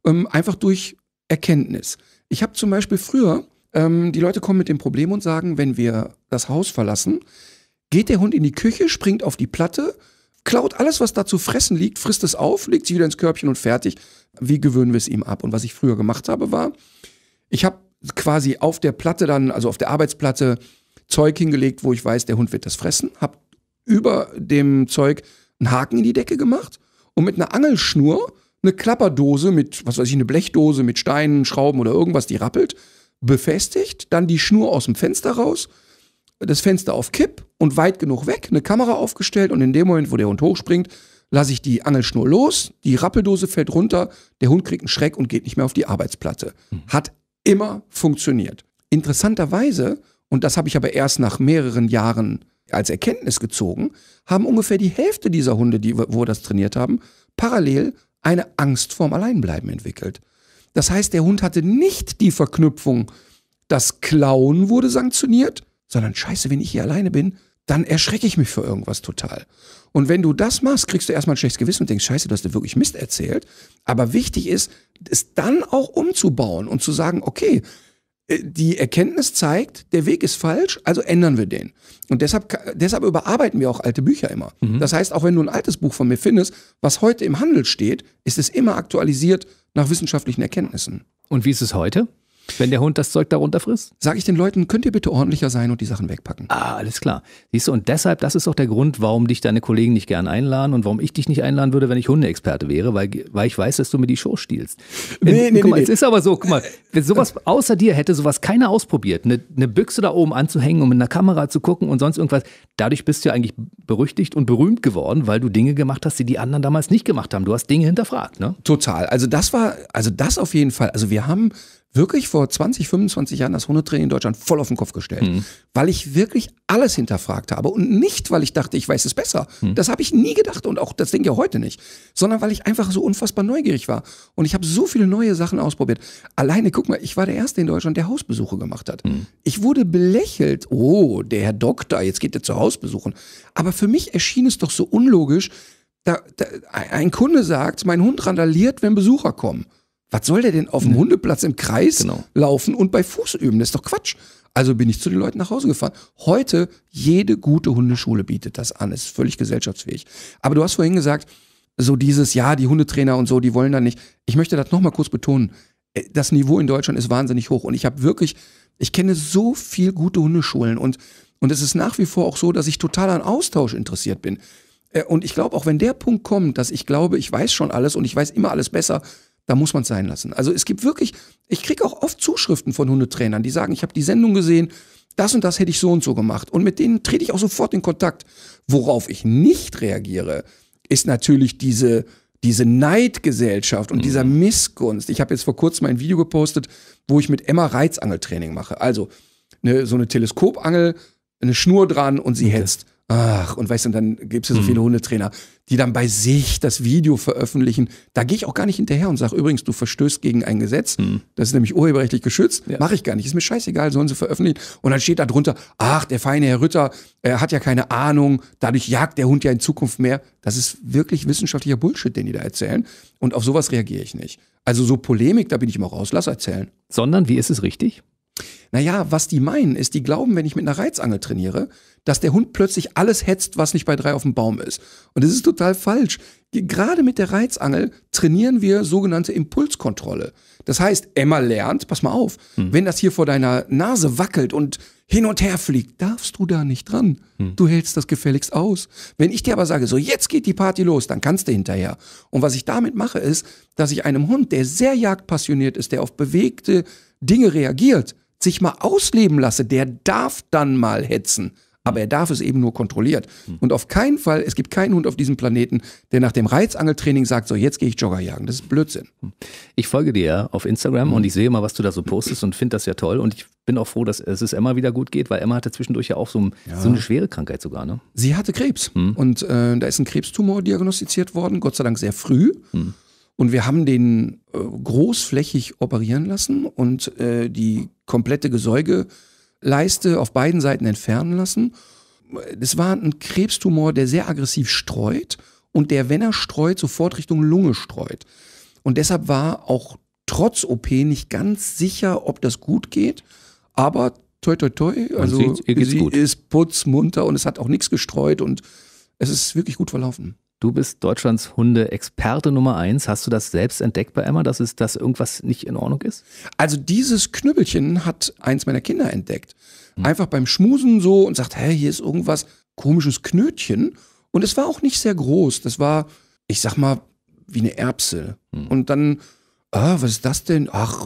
Ähm, einfach durch Erkenntnis. Ich habe zum Beispiel früher, ähm, die Leute kommen mit dem Problem und sagen, wenn wir das Haus verlassen, geht der Hund in die Küche, springt auf die Platte, klaut alles, was da zu fressen liegt, frisst es auf, legt sie wieder ins Körbchen und fertig. Wie gewöhnen wir es ihm ab? Und was ich früher gemacht habe, war, ich habe quasi auf der Platte dann, also auf der Arbeitsplatte, Zeug hingelegt, wo ich weiß, der Hund wird das fressen, habe über dem Zeug einen Haken in die Decke gemacht und mit einer Angelschnur eine Klapperdose mit, was weiß ich, eine Blechdose mit Steinen, Schrauben oder irgendwas, die rappelt, befestigt, dann die Schnur aus dem Fenster raus, das Fenster auf Kipp und weit genug weg, eine Kamera aufgestellt und in dem Moment, wo der Hund hochspringt, lasse ich die Angelschnur los, die Rappeldose fällt runter, der Hund kriegt einen Schreck und geht nicht mehr auf die Arbeitsplatte. Hm. Hat immer funktioniert. Interessanterweise, und das habe ich aber erst nach mehreren Jahren als Erkenntnis gezogen, haben ungefähr die Hälfte dieser Hunde, die, wo wir das trainiert haben, parallel eine Angst vorm Alleinbleiben entwickelt. Das heißt, der Hund hatte nicht die Verknüpfung, das Klauen wurde sanktioniert, sondern scheiße, wenn ich hier alleine bin, dann erschrecke ich mich vor irgendwas total. Und wenn du das machst, kriegst du erstmal ein schlechtes Gewissen und denkst, scheiße, du hast dir wirklich Mist erzählt. Aber wichtig ist, es dann auch umzubauen und zu sagen, okay, äh, die Erkenntnis zeigt, der Weg ist falsch, also ändern wir den. Und deshalb, deshalb überarbeiten wir auch alte Bücher immer. Mhm. Das heißt, auch wenn du ein altes Buch von mir findest, was heute im Handel steht, ist es immer aktualisiert nach wissenschaftlichen Erkenntnissen. Und wie ist es heute? Wenn der Hund das Zeug darunter frisst? Sage ich den Leuten, könnt ihr bitte ordentlicher sein und die Sachen wegpacken. Ah, alles klar. Siehst du, und deshalb, das ist auch der Grund, warum dich deine Kollegen nicht gern einladen und warum ich dich nicht einladen würde, wenn ich Hundeexperte wäre, weil, weil ich weiß, dass du mir die Show stiehlst. Wenn, nee, nee, guck mal, nee. Es ist aber so, guck mal, sowas außer dir hätte sowas keiner ausprobiert, eine, eine Büchse da oben anzuhängen, um in der Kamera zu gucken und sonst irgendwas, dadurch bist du ja eigentlich berüchtigt und berühmt geworden, weil du Dinge gemacht hast, die die anderen damals nicht gemacht haben. Du hast Dinge hinterfragt, ne? Total. Also das war, also das auf jeden Fall. Also wir haben wirklich vor 20, 25 Jahren das Hundetraining in Deutschland voll auf den Kopf gestellt, mhm. weil ich wirklich alles hinterfragt habe und nicht, weil ich dachte, ich weiß es besser. Mhm. Das habe ich nie gedacht und auch das denke ich heute nicht, sondern weil ich einfach so unfassbar neugierig war und ich habe so viele neue Sachen ausprobiert. Alleine, guck mal, ich war der Erste in Deutschland, der Hausbesuche gemacht hat. Mhm. Ich wurde belächelt, oh, der Herr Doktor, jetzt geht er zu Hausbesuchen. Aber für mich erschien es doch so unlogisch, da, da, ein Kunde sagt, mein Hund randaliert, wenn Besucher kommen. Was soll der denn auf dem Hundeplatz im Kreis genau. laufen und bei Fuß üben? Das ist doch Quatsch. Also bin ich zu den Leuten nach Hause gefahren. Heute, jede gute Hundeschule bietet das an, ist völlig gesellschaftsfähig. Aber du hast vorhin gesagt, so dieses, ja, die Hundetrainer und so, die wollen da nicht. Ich möchte das nochmal kurz betonen. Äh, das Niveau in Deutschland ist wahnsinnig hoch. Und ich habe wirklich, ich kenne so viel gute Hundeschulen und, und es ist nach wie vor auch so, dass ich total an Austausch interessiert bin. Äh, und ich glaube, auch wenn der Punkt kommt, dass ich glaube, ich weiß schon alles und ich weiß immer alles besser, da muss man es sein lassen. Also es gibt wirklich, ich kriege auch oft Zuschriften von Hundetrainern, die sagen, ich habe die Sendung gesehen, das und das hätte ich so und so gemacht. Und mit denen trete ich auch sofort in Kontakt. Worauf ich nicht reagiere, ist natürlich diese, diese Neidgesellschaft und mhm. dieser Missgunst. Ich habe jetzt vor kurzem ein Video gepostet, wo ich mit Emma Reizangeltraining mache. Also ne, so eine Teleskopangel, eine Schnur dran und sie okay. hetzt. Ach, und weißt du, dann gibt es ja so hm. viele Hundetrainer, die dann bei sich das Video veröffentlichen. Da gehe ich auch gar nicht hinterher und sage, übrigens, du verstößt gegen ein Gesetz, mhm. das ist nämlich urheberrechtlich geschützt, ja. mache ich gar nicht, ist mir scheißegal, sollen sie veröffentlichen. Und dann steht da drunter, ach, der feine Herr Ritter, er hat ja keine Ahnung, dadurch jagt der Hund ja in Zukunft mehr. Das ist wirklich wissenschaftlicher Bullshit, den die da erzählen. Und auf sowas reagiere ich nicht. Also so Polemik, da bin ich immer raus, lass erzählen. Sondern, wie ist es richtig? Naja, was die meinen, ist, die glauben, wenn ich mit einer Reizangel trainiere, dass der Hund plötzlich alles hetzt, was nicht bei drei auf dem Baum ist. Und das ist total falsch. Gerade mit der Reizangel trainieren wir sogenannte Impulskontrolle. Das heißt, Emma lernt, pass mal auf, hm. wenn das hier vor deiner Nase wackelt und hin und her fliegt, darfst du da nicht dran. Hm. Du hältst das gefälligst aus. Wenn ich dir aber sage, so jetzt geht die Party los, dann kannst du hinterher. Und was ich damit mache, ist, dass ich einem Hund, der sehr jagdpassioniert ist, der auf bewegte Dinge reagiert, sich mal ausleben lasse, der darf dann mal hetzen. Aber er darf es eben nur kontrolliert. Hm. Und auf keinen Fall, es gibt keinen Hund auf diesem Planeten, der nach dem Reizangeltraining sagt, so jetzt gehe ich Jogger jagen. Das ist Blödsinn. Hm. Ich folge dir ja auf Instagram und hm. ich sehe mal, was du da so postest und finde das ja toll. Und ich bin auch froh, dass es Emma wieder gut geht, weil Emma hatte zwischendurch ja auch so, ein, ja. so eine schwere Krankheit sogar. Ne? Sie hatte Krebs. Hm. Und äh, da ist ein Krebstumor diagnostiziert worden, Gott sei Dank sehr früh. Hm. Und wir haben den äh, großflächig operieren lassen und äh, die komplette Gesäugeleiste auf beiden Seiten entfernen lassen. Das war ein Krebstumor, der sehr aggressiv streut und der, wenn er streut, sofort Richtung Lunge streut. Und deshalb war auch trotz OP nicht ganz sicher, ob das gut geht. Aber toi toi toi, also sie gut. ist putzmunter und es hat auch nichts gestreut und es ist wirklich gut verlaufen. Du bist Deutschlands Hunde-Experte Nummer eins. Hast du das selbst entdeckt bei Emma, dass, es, dass irgendwas nicht in Ordnung ist? Also dieses Knüppelchen hat eins meiner Kinder entdeckt. Hm. Einfach beim Schmusen so und sagt, hä, hier ist irgendwas komisches Knötchen. Und es war auch nicht sehr groß. Das war, ich sag mal, wie eine Erbse. Hm. Und dann, ah, was ist das denn? Ach,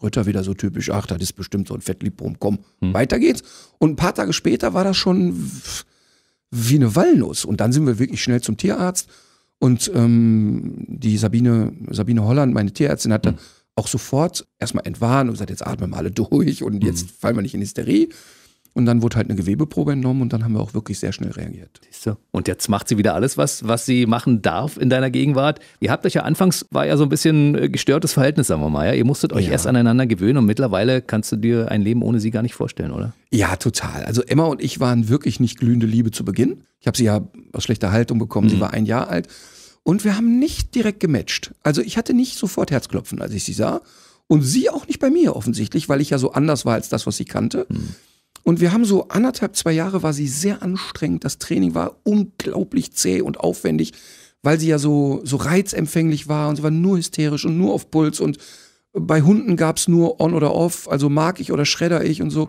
Ritter wieder so typisch, ach, das ist bestimmt so ein Fettliebrum, komm, hm. weiter geht's. Und ein paar Tage später war das schon wie eine Walnuss. Und dann sind wir wirklich schnell zum Tierarzt. Und ähm, die Sabine, Sabine Holland, meine Tierärztin, hat mhm. auch sofort erstmal entwarnt und gesagt, jetzt atmen wir alle durch und jetzt mhm. fallen wir nicht in Hysterie. Und dann wurde halt eine Gewebeprobe entnommen und dann haben wir auch wirklich sehr schnell reagiert. Siehst du? Und jetzt macht sie wieder alles, was, was sie machen darf in deiner Gegenwart. Ihr habt euch ja anfangs, war ja so ein bisschen äh, gestörtes Verhältnis, sagen wir mal. Ja? Ihr musstet euch ja. erst aneinander gewöhnen und mittlerweile kannst du dir ein Leben ohne sie gar nicht vorstellen, oder? Ja, total. Also Emma und ich waren wirklich nicht glühende Liebe zu Beginn. Ich habe sie ja aus schlechter Haltung bekommen. Mhm. Sie war ein Jahr alt. Und wir haben nicht direkt gematcht. Also ich hatte nicht sofort Herzklopfen, als ich sie sah. Und sie auch nicht bei mir offensichtlich, weil ich ja so anders war als das, was sie kannte. Mhm. Und wir haben so anderthalb, zwei Jahre war sie sehr anstrengend. Das Training war unglaublich zäh und aufwendig, weil sie ja so, so reizempfänglich war und sie war nur hysterisch und nur auf Puls. Und bei Hunden gab es nur on oder off, also mag ich oder schredder ich und so.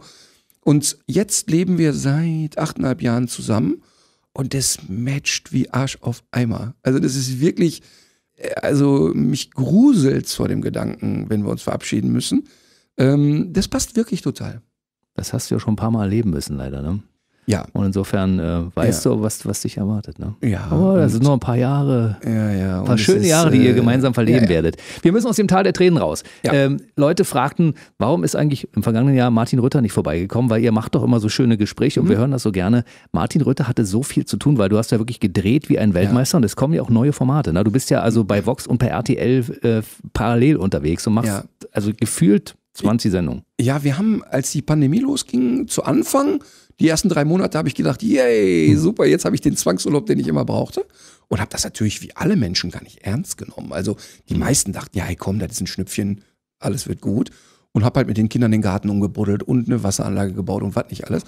Und jetzt leben wir seit achteinhalb Jahren zusammen und das matcht wie Arsch auf Eimer. Also das ist wirklich, äh, also mich gruselt vor dem Gedanken, wenn wir uns verabschieden müssen. Ähm, das passt wirklich total. Das hast du ja schon ein paar Mal erleben müssen, leider, ne? Ja. Und insofern äh, weißt ja. du, was, was dich erwartet. Ne? Ja. Oh, das sind nur ein paar Jahre. Ja, ja. Ein paar und schöne ist, Jahre, die ihr äh, gemeinsam verleben ja, ja. werdet. Wir müssen aus dem Tal der Tränen raus. Ähm, Leute fragten, warum ist eigentlich im vergangenen Jahr Martin Rütter nicht vorbeigekommen? Weil ihr macht doch immer so schöne Gespräche und mhm. wir hören das so gerne. Martin Rütter hatte so viel zu tun, weil du hast ja wirklich gedreht wie ein Weltmeister und es kommen ja auch neue Formate. Ne? Du bist ja also bei Vox und per RTL äh, parallel unterwegs und machst also gefühlt 20 Sendungen. Ja, wir haben, als die Pandemie losging, zu Anfang, die ersten drei Monate habe ich gedacht, yay, hm. super, jetzt habe ich den Zwangsurlaub, den ich immer brauchte. Und habe das natürlich wie alle Menschen gar nicht ernst genommen. Also die hm. meisten dachten, ja, hey, komm, da ist ein Schnüpfchen, alles wird gut. Und habe halt mit den Kindern den Garten umgebuddelt und eine Wasseranlage gebaut und was nicht alles.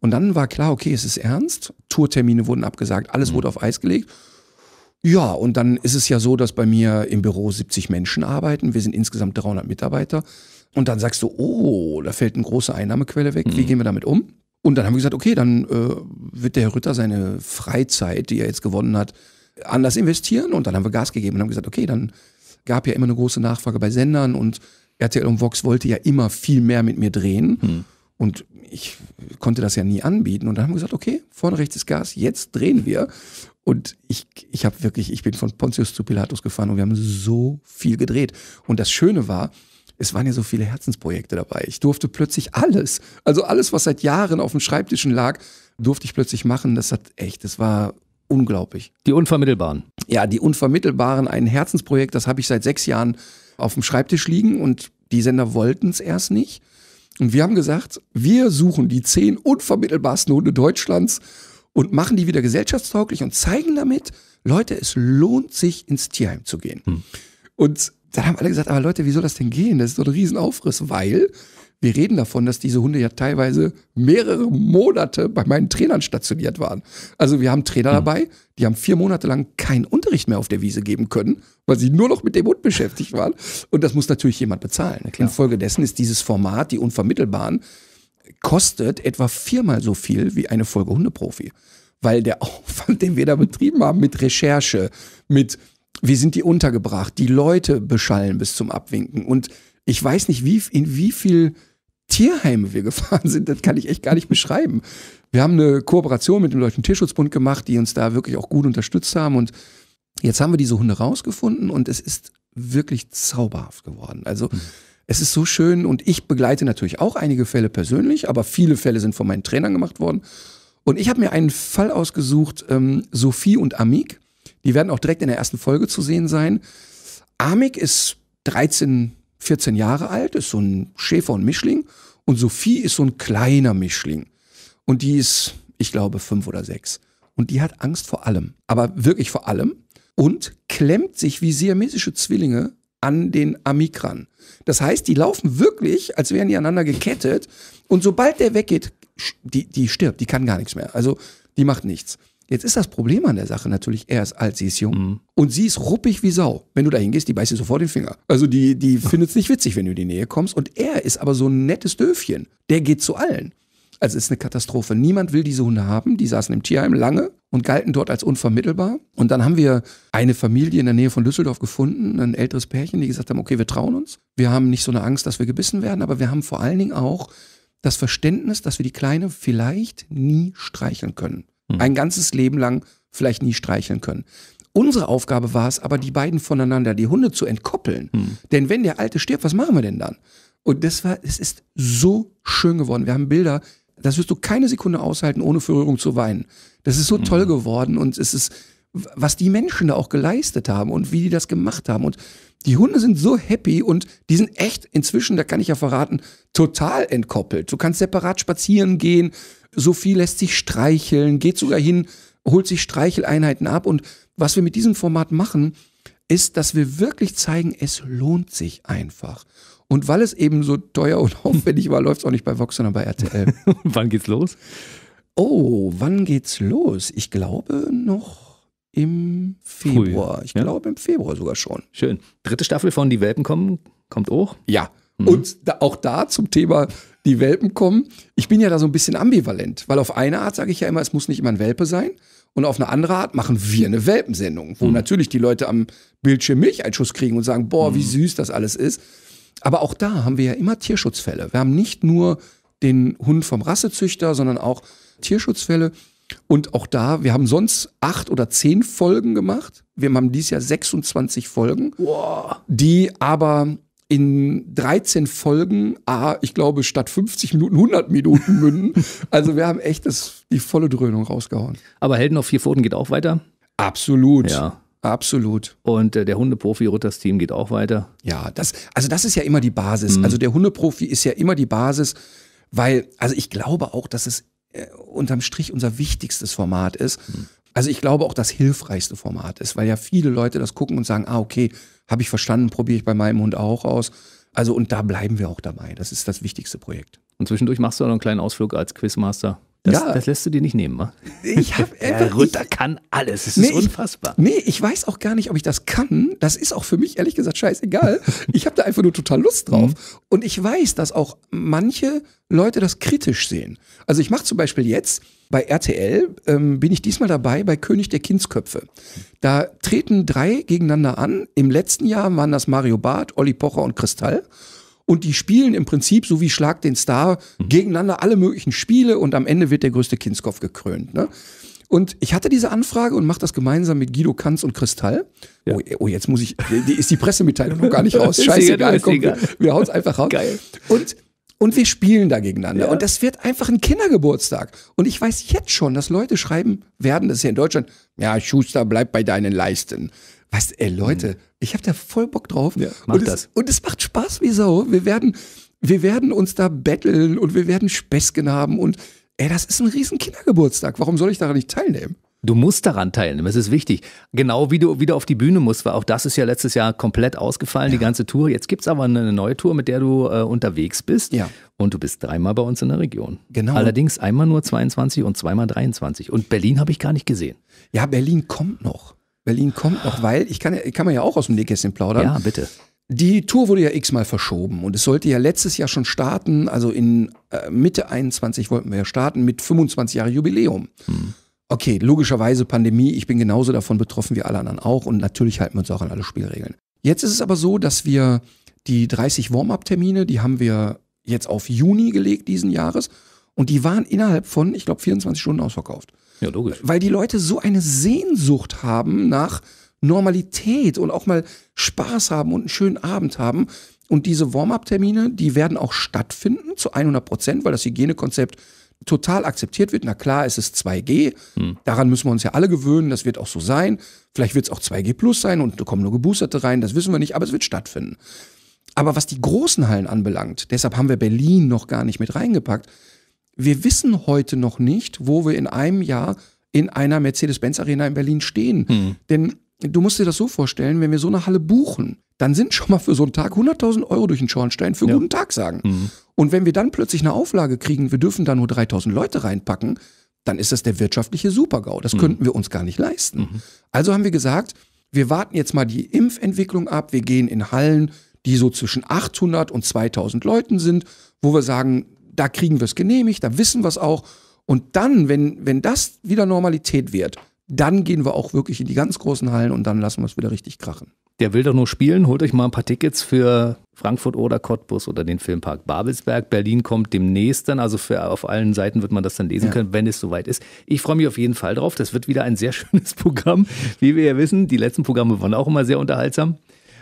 Und dann war klar, okay, es ist ernst. Tourtermine wurden abgesagt, alles mhm. wurde auf Eis gelegt. Ja, und dann ist es ja so, dass bei mir im Büro 70 Menschen arbeiten. Wir sind insgesamt 300 Mitarbeiter. Und dann sagst du, oh, da fällt eine große Einnahmequelle weg, wie mhm. gehen wir damit um? Und dann haben wir gesagt, okay, dann äh, wird der Herr Ritter seine Freizeit, die er jetzt gewonnen hat, anders investieren. Und dann haben wir Gas gegeben und haben gesagt, okay, dann gab ja immer eine große Nachfrage bei Sendern und RTL und Vox wollte ja immer viel mehr mit mir drehen. Mhm. Und ich konnte das ja nie anbieten. Und dann haben wir gesagt, okay, vorne rechts ist Gas, jetzt drehen wir. Und ich, ich habe wirklich, ich bin von Pontius zu Pilatus gefahren und wir haben so viel gedreht. Und das Schöne war, es waren ja so viele Herzensprojekte dabei. Ich durfte plötzlich alles, also alles, was seit Jahren auf dem Schreibtischen lag, durfte ich plötzlich machen. Das hat echt, das war unglaublich. Die Unvermittelbaren. Ja, die Unvermittelbaren, ein Herzensprojekt, das habe ich seit sechs Jahren auf dem Schreibtisch liegen und die Sender wollten es erst nicht. Und wir haben gesagt, wir suchen die zehn unvermittelbarsten Hunde Deutschlands und machen die wieder gesellschaftstauglich und zeigen damit, Leute, es lohnt sich, ins Tierheim zu gehen. Hm. Und dann haben alle gesagt, aber Leute, wie soll das denn gehen? Das ist doch ein Riesenaufriss, weil wir reden davon, dass diese Hunde ja teilweise mehrere Monate bei meinen Trainern stationiert waren. Also wir haben Trainer mhm. dabei, die haben vier Monate lang keinen Unterricht mehr auf der Wiese geben können, weil sie nur noch mit dem Hund beschäftigt waren. Und das muss natürlich jemand bezahlen. Infolgedessen ist dieses Format, die Unvermittelbaren, kostet etwa viermal so viel wie eine Folge Hundeprofi. Weil der Aufwand, den wir da betrieben haben mit Recherche, mit wie sind die untergebracht? Die Leute beschallen bis zum Abwinken. Und ich weiß nicht, wie, in wie viel Tierheime wir gefahren sind, das kann ich echt gar nicht beschreiben. Wir haben eine Kooperation mit dem Deutschen Tierschutzbund gemacht, die uns da wirklich auch gut unterstützt haben. Und jetzt haben wir diese Hunde rausgefunden und es ist wirklich zauberhaft geworden. Also mhm. es ist so schön und ich begleite natürlich auch einige Fälle persönlich, aber viele Fälle sind von meinen Trainern gemacht worden. Und ich habe mir einen Fall ausgesucht, ähm, Sophie und Amik. Die werden auch direkt in der ersten Folge zu sehen sein. Amik ist 13, 14 Jahre alt, ist so ein Schäfer und Mischling. Und Sophie ist so ein kleiner Mischling. Und die ist, ich glaube, fünf oder sechs. Und die hat Angst vor allem. Aber wirklich vor allem. Und klemmt sich wie siamesische Zwillinge an den Amikran. Das heißt, die laufen wirklich, als wären die aneinander gekettet. Und sobald der weggeht, die, die stirbt, die kann gar nichts mehr. Also die macht nichts. Jetzt ist das Problem an der Sache natürlich, er ist alt, sie ist jung. Mhm. Und sie ist ruppig wie Sau. Wenn du da hingehst, die beißt dir sofort den Finger. Also die, die findet es nicht witzig, wenn du in die Nähe kommst. Und er ist aber so ein nettes Döfchen. Der geht zu allen. Also es ist eine Katastrophe. Niemand will diese Hunde haben. Die saßen im Tierheim lange und galten dort als unvermittelbar. Und dann haben wir eine Familie in der Nähe von Düsseldorf gefunden, ein älteres Pärchen, die gesagt haben, okay, wir trauen uns. Wir haben nicht so eine Angst, dass wir gebissen werden, aber wir haben vor allen Dingen auch das Verständnis, dass wir die Kleine vielleicht nie streicheln können mhm. ein ganzes Leben lang vielleicht nie streicheln können. Unsere Aufgabe war es aber, die beiden voneinander, die Hunde zu entkoppeln. Mhm. Denn wenn der Alte stirbt, was machen wir denn dann? Und das war, es ist so schön geworden. Wir haben Bilder, das wirst du keine Sekunde aushalten, ohne für Rührung zu weinen. Das ist so mhm. toll hm. geworden und es ist, was die Menschen da auch geleistet haben und wie die das gemacht haben. Und die Hunde sind so happy und die sind echt inzwischen, da kann ich ja verraten, total entkoppelt. Du kannst separat spazieren gehen, Sophie lässt sich streicheln, geht sogar hin, holt sich Streicheleinheiten ab. Und was wir mit diesem Format machen, ist, dass wir wirklich zeigen, es lohnt sich einfach. Und weil es eben so teuer und aufwendig war, läuft es auch nicht bei Vox, sondern bei RTL. wann geht's los? Oh, wann geht's los? Ich glaube noch im Februar. Früh, ich ja? glaube im Februar sogar schon. Schön. Dritte Staffel von Die Welpen kommen kommt auch? Ja. Mhm. Und da, auch da zum Thema die Welpen kommen. Ich bin ja da so ein bisschen ambivalent, weil auf eine Art sage ich ja immer, es muss nicht immer ein Welpe sein. Und auf eine andere Art machen wir eine Welpensendung, wo mhm. natürlich die Leute am Bildschirm Milcheinschuss kriegen und sagen, boah, wie mhm. süß das alles ist. Aber auch da haben wir ja immer Tierschutzfälle. Wir haben nicht nur den Hund vom Rassezüchter, sondern auch Tierschutzfälle. Und auch da, wir haben sonst acht oder zehn Folgen gemacht. Wir haben dieses Jahr 26 Folgen, wow. die aber in 13 Folgen, ah, ich glaube, statt 50 Minuten 100 Minuten münden. also wir haben echt das, die volle Dröhnung rausgehauen. Aber Helden auf vier Pfoten geht auch weiter? Absolut. Ja. Absolut. Und äh, der Hundeprofi Rutters Team geht auch weiter. Ja, das, also das ist ja immer die Basis. Mhm. Also der Hundeprofi ist ja immer die Basis, weil, also ich glaube auch, dass es äh, unterm Strich unser wichtigstes Format ist, mhm also ich glaube auch das hilfreichste Format ist, weil ja viele Leute das gucken und sagen, ah, okay, habe ich verstanden, probiere ich bei meinem Hund auch aus. Also und da bleiben wir auch dabei. Das ist das wichtigste Projekt. Und zwischendurch machst du auch noch einen kleinen Ausflug als Quizmaster. Das, ja. das lässt du dir nicht nehmen, wa? Ich habe einfach. Rütter kann alles. Es nee, ist unfassbar. Ich, nee, ich weiß auch gar nicht, ob ich das kann. Das ist auch für mich ehrlich gesagt scheißegal. ich habe da einfach nur total Lust mhm. drauf. Mhm. Und ich weiß, dass auch manche Leute das kritisch sehen. Also ich mache zum Beispiel jetzt bei RTL ähm, bin ich diesmal dabei bei König der Kindsköpfe. Da treten drei gegeneinander an. Im letzten Jahr waren das Mario Barth, Olli Pocher und Kristall. Und die spielen im Prinzip so wie Schlag den Star mhm. gegeneinander alle möglichen Spiele und am Ende wird der größte Kindskopf gekrönt. Ne? Und ich hatte diese Anfrage und mache das gemeinsam mit Guido Kanz und Kristall. Ja. Oh, oh, jetzt muss ich, ist die Pressemitteilung noch gar nicht raus. Scheißegal, komm, wir, wir hauen es einfach raus. Geil. Und und wir spielen da gegeneinander. Ja. Und das wird einfach ein Kindergeburtstag. Und ich weiß jetzt schon, dass Leute schreiben werden, das ist ja in Deutschland, ja, Schuster, bleib bei deinen Leisten. Weißt du, ey, Leute, mhm. ich habe da voll Bock drauf. Ja, und, das. Es, und es macht Spaß wie Sau. Wir werden, wir werden uns da betteln und wir werden Späßchen haben und ey, das ist ein riesen Kindergeburtstag. Warum soll ich daran nicht teilnehmen? Du musst daran teilnehmen, es ist wichtig. Genau wie du wieder auf die Bühne musst, weil auch das ist ja letztes Jahr komplett ausgefallen, ja. die ganze Tour. Jetzt gibt es aber eine neue Tour, mit der du äh, unterwegs bist. Ja. Und du bist dreimal bei uns in der Region. Genau. Allerdings einmal nur 22 und zweimal 23. Und Berlin habe ich gar nicht gesehen. Ja, Berlin kommt noch. Berlin kommt noch, weil ich kann, kann man ja auch aus dem Nähkästchen plaudern. Ja, bitte. Die Tour wurde ja x-mal verschoben und es sollte ja letztes Jahr schon starten. Also in äh, Mitte 21 wollten wir ja starten mit 25 Jahre Jubiläum. Hm okay, logischerweise Pandemie, ich bin genauso davon betroffen wie alle anderen auch und natürlich halten wir uns auch an alle Spielregeln. Jetzt ist es aber so, dass wir die 30 Warm-up-Termine, die haben wir jetzt auf Juni gelegt diesen Jahres und die waren innerhalb von, ich glaube, 24 Stunden ausverkauft. Ja, logisch. Weil die Leute so eine Sehnsucht haben nach Normalität und auch mal Spaß haben und einen schönen Abend haben. Und diese Warm-up-Termine, die werden auch stattfinden zu 100 Prozent, weil das Hygienekonzept total akzeptiert wird. Na klar, es ist 2G. Hm. Daran müssen wir uns ja alle gewöhnen. Das wird auch so sein. Vielleicht wird es auch 2G plus sein und da kommen nur Geboosterte rein. Das wissen wir nicht, aber es wird stattfinden. Aber was die großen Hallen anbelangt, deshalb haben wir Berlin noch gar nicht mit reingepackt. Wir wissen heute noch nicht, wo wir in einem Jahr in einer Mercedes-Benz-Arena in Berlin stehen. Hm. Denn du musst dir das so vorstellen, wenn wir so eine Halle buchen, dann sind schon mal für so einen Tag 100.000 Euro durch den Schornstein für ja. guten Tag sagen. Mhm. Und wenn wir dann plötzlich eine Auflage kriegen, wir dürfen da nur 3.000 Leute reinpacken, dann ist das der wirtschaftliche Supergau. Das mhm. könnten wir uns gar nicht leisten. Mhm. Also haben wir gesagt, wir warten jetzt mal die Impfentwicklung ab, wir gehen in Hallen, die so zwischen 800 und 2000 Leuten sind, wo wir sagen, da kriegen wir es genehmigt, da wissen wir es auch. Und dann, wenn, wenn das wieder Normalität wird, dann gehen wir auch wirklich in die ganz großen Hallen und dann lassen wir es wieder richtig krachen. Der will doch nur spielen. Holt euch mal ein paar Tickets für Frankfurt oder Cottbus oder den Filmpark Babelsberg. Berlin kommt demnächst dann. Also für, auf allen Seiten wird man das dann lesen ja. können, wenn es soweit ist. Ich freue mich auf jeden Fall drauf. Das wird wieder ein sehr schönes Programm. Wie wir ja wissen, die letzten Programme waren auch immer sehr unterhaltsam.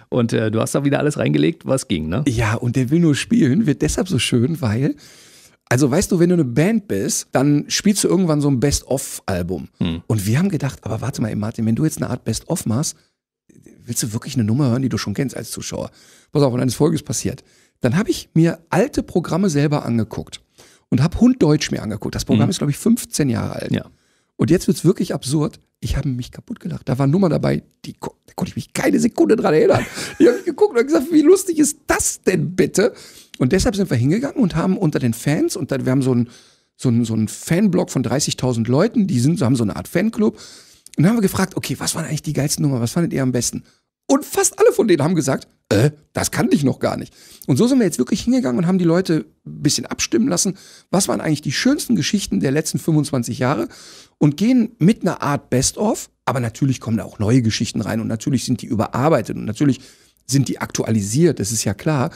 Und äh, du hast da wieder alles reingelegt, was ging, ne? Ja, und der will nur spielen wird deshalb so schön, weil also weißt du, wenn du eine Band bist, dann spielst du irgendwann so ein Best-of-Album. Hm. Und wir haben gedacht, aber warte mal, Martin, wenn du jetzt eine Art Best-of machst, willst du wirklich eine Nummer hören, die du schon kennst als Zuschauer? Pass auf, und eines Folges passiert. Dann habe ich mir alte Programme selber angeguckt und habe Hunddeutsch mir angeguckt. Das Programm mhm. ist, glaube ich, 15 Jahre alt. Ja. Und jetzt wird es wirklich absurd. Ich habe mich kaputt gelacht. Da war Nummer dabei, die, da konnte ich mich keine Sekunde dran erinnern. Ich habe geguckt und gesagt, wie lustig ist das denn bitte? Und deshalb sind wir hingegangen und haben unter den Fans, und wir haben so einen so einen, so einen Fanblog von 30.000 Leuten, die sind, haben so eine Art Fanclub. Und dann haben wir gefragt, okay, was waren eigentlich die geilsten Nummern, was fandet ihr am besten? Und fast alle von denen haben gesagt, äh, das kannte ich noch gar nicht. Und so sind wir jetzt wirklich hingegangen und haben die Leute ein bisschen abstimmen lassen, was waren eigentlich die schönsten Geschichten der letzten 25 Jahre und gehen mit einer Art Best-of, aber natürlich kommen da auch neue Geschichten rein und natürlich sind die überarbeitet und natürlich sind die aktualisiert, das ist ja klar.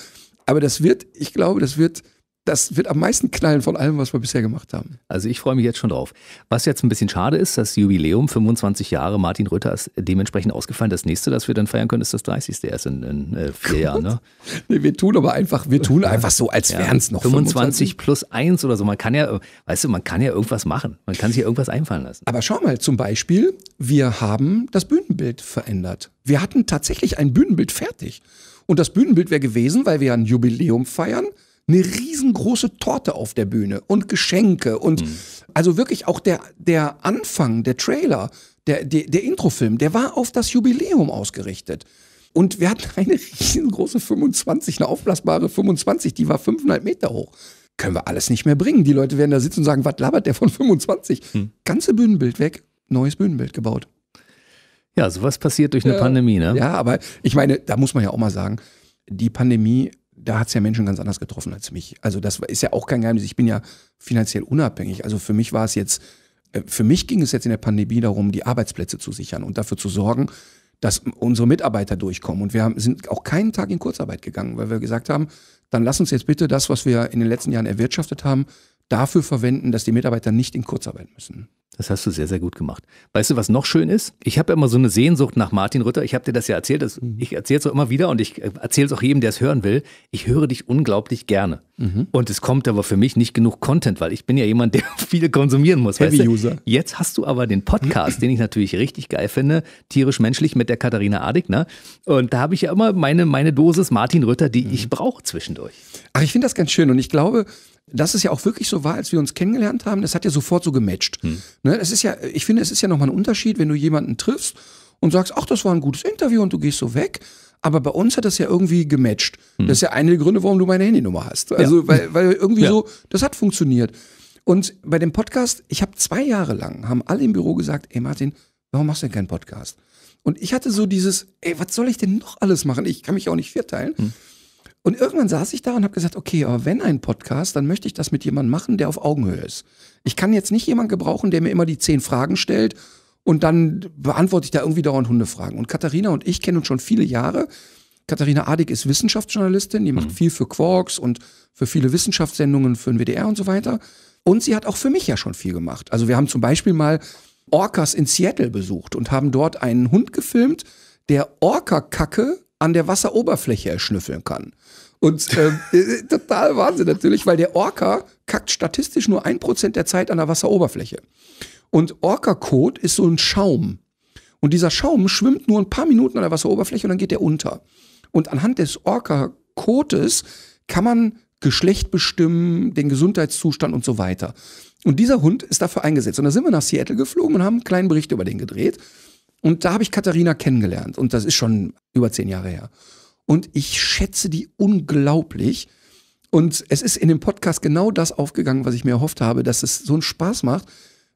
Aber das wird, ich glaube, das wird, das wird am meisten knallen von allem, was wir bisher gemacht haben. Also ich freue mich jetzt schon drauf. Was jetzt ein bisschen schade ist, das Jubiläum, 25 Jahre Martin Rütter ist dementsprechend ausgefallen. Das nächste, das wir dann feiern können, ist das 30. erst in, in äh, vier Jahren. Ne? nee, wir tun aber einfach, wir tun einfach so, als ja, wären es noch 25, 25 plus 1 oder so. Man kann ja, weißt du, man kann ja irgendwas machen. Man kann sich ja irgendwas einfallen lassen. Aber schau mal, zum Beispiel, wir haben das Bühnenbild verändert. Wir hatten tatsächlich ein Bühnenbild fertig. Und das Bühnenbild wäre gewesen, weil wir ja ein Jubiläum feiern, eine riesengroße Torte auf der Bühne und Geschenke und mhm. also wirklich auch der, der Anfang, der Trailer, der, der, der Introfilm, der war auf das Jubiläum ausgerichtet. Und wir hatten eine riesengroße 25, eine aufblasbare 25, die war fünfeinhalb Meter hoch. Können wir alles nicht mehr bringen. Die Leute werden da sitzen und sagen, was labert der von 25? Hm. Ganze Bühnenbild weg, neues Bühnenbild gebaut. Ja, sowas passiert durch eine ja. Pandemie, ne? Ja, aber ich meine, da muss man ja auch mal sagen, die Pandemie, da hat es ja Menschen ganz anders getroffen als mich. Also das ist ja auch kein Geheimnis. Ich bin ja finanziell unabhängig. Also für mich war es jetzt, äh, für mich ging es jetzt in der Pandemie darum, die Arbeitsplätze zu sichern und dafür zu sorgen, dass unsere Mitarbeiter durchkommen. Und wir haben, sind auch keinen Tag in Kurzarbeit gegangen, weil wir gesagt haben, dann lass uns jetzt bitte das, was wir in den letzten Jahren erwirtschaftet haben, dafür verwenden, dass die Mitarbeiter nicht in Kurzarbeit müssen. Das hast du sehr, sehr gut gemacht. Weißt du, was noch schön ist? Ich habe immer so eine Sehnsucht nach Martin Rütter. Ich habe dir das ja erzählt. Das, mhm. Ich erzähle es auch immer wieder und ich äh, erzähle es auch jedem, der es hören will. Ich höre dich unglaublich gerne. Mhm. Und es kommt aber für mich nicht genug Content, weil ich bin ja jemand, der viel konsumieren muss. Heavy weißt du? User. Jetzt hast du aber den Podcast, den ich natürlich richtig geil finde, tierisch-menschlich mit der Katharina Adigner. Und da habe ich ja immer meine, meine Dosis Martin Rütter, die mhm. ich brauche zwischendurch. Ach, ich finde das ganz schön und ich glaube, dass es ja auch wirklich so war, als wir uns kennengelernt haben, das hat ja sofort so gematcht. Hm. Ne, das ist ja, ich finde, es ist ja nochmal ein Unterschied, wenn du jemanden triffst und sagst, ach, das war ein gutes Interview und du gehst so weg. Aber bei uns hat das ja irgendwie gematcht. Hm. Das ist ja einer der Gründe, warum du meine Handynummer hast. Also, ja. weil, weil irgendwie ja. so, das hat funktioniert. Und bei dem Podcast, ich habe zwei Jahre lang, haben alle im Büro gesagt, ey Martin, warum machst du denn keinen Podcast? Und ich hatte so dieses, ey, was soll ich denn noch alles machen? Ich kann mich auch nicht vierteilen. Hm. Und irgendwann saß ich da und habe gesagt, okay, aber wenn ein Podcast, dann möchte ich das mit jemandem machen, der auf Augenhöhe ist. Ich kann jetzt nicht jemanden gebrauchen, der mir immer die zehn Fragen stellt und dann beantworte ich da irgendwie dauernd Hundefragen. Und Katharina und ich kennen uns schon viele Jahre. Katharina Adig ist Wissenschaftsjournalistin, die macht mhm. viel für Quarks und für viele Wissenschaftssendungen für den WDR und so weiter. Und sie hat auch für mich ja schon viel gemacht. Also wir haben zum Beispiel mal Orcas in Seattle besucht und haben dort einen Hund gefilmt, der Orca-Kacke an der Wasseroberfläche erschnüffeln kann. Und ähm, äh, äh, total Wahnsinn natürlich, weil der Orca kackt statistisch nur ein Prozent der Zeit an der Wasseroberfläche. Und Orca-Kot ist so ein Schaum. Und dieser Schaum schwimmt nur ein paar Minuten an der Wasseroberfläche und dann geht er unter. Und anhand des Orca-Kotes kann man Geschlecht bestimmen, den Gesundheitszustand und so weiter. Und dieser Hund ist dafür eingesetzt. Und da sind wir nach Seattle geflogen und haben einen kleinen Bericht über den gedreht. Und da habe ich Katharina kennengelernt und das ist schon über zehn Jahre her. Und ich schätze die unglaublich. Und es ist in dem Podcast genau das aufgegangen, was ich mir erhofft habe, dass es so einen Spaß macht.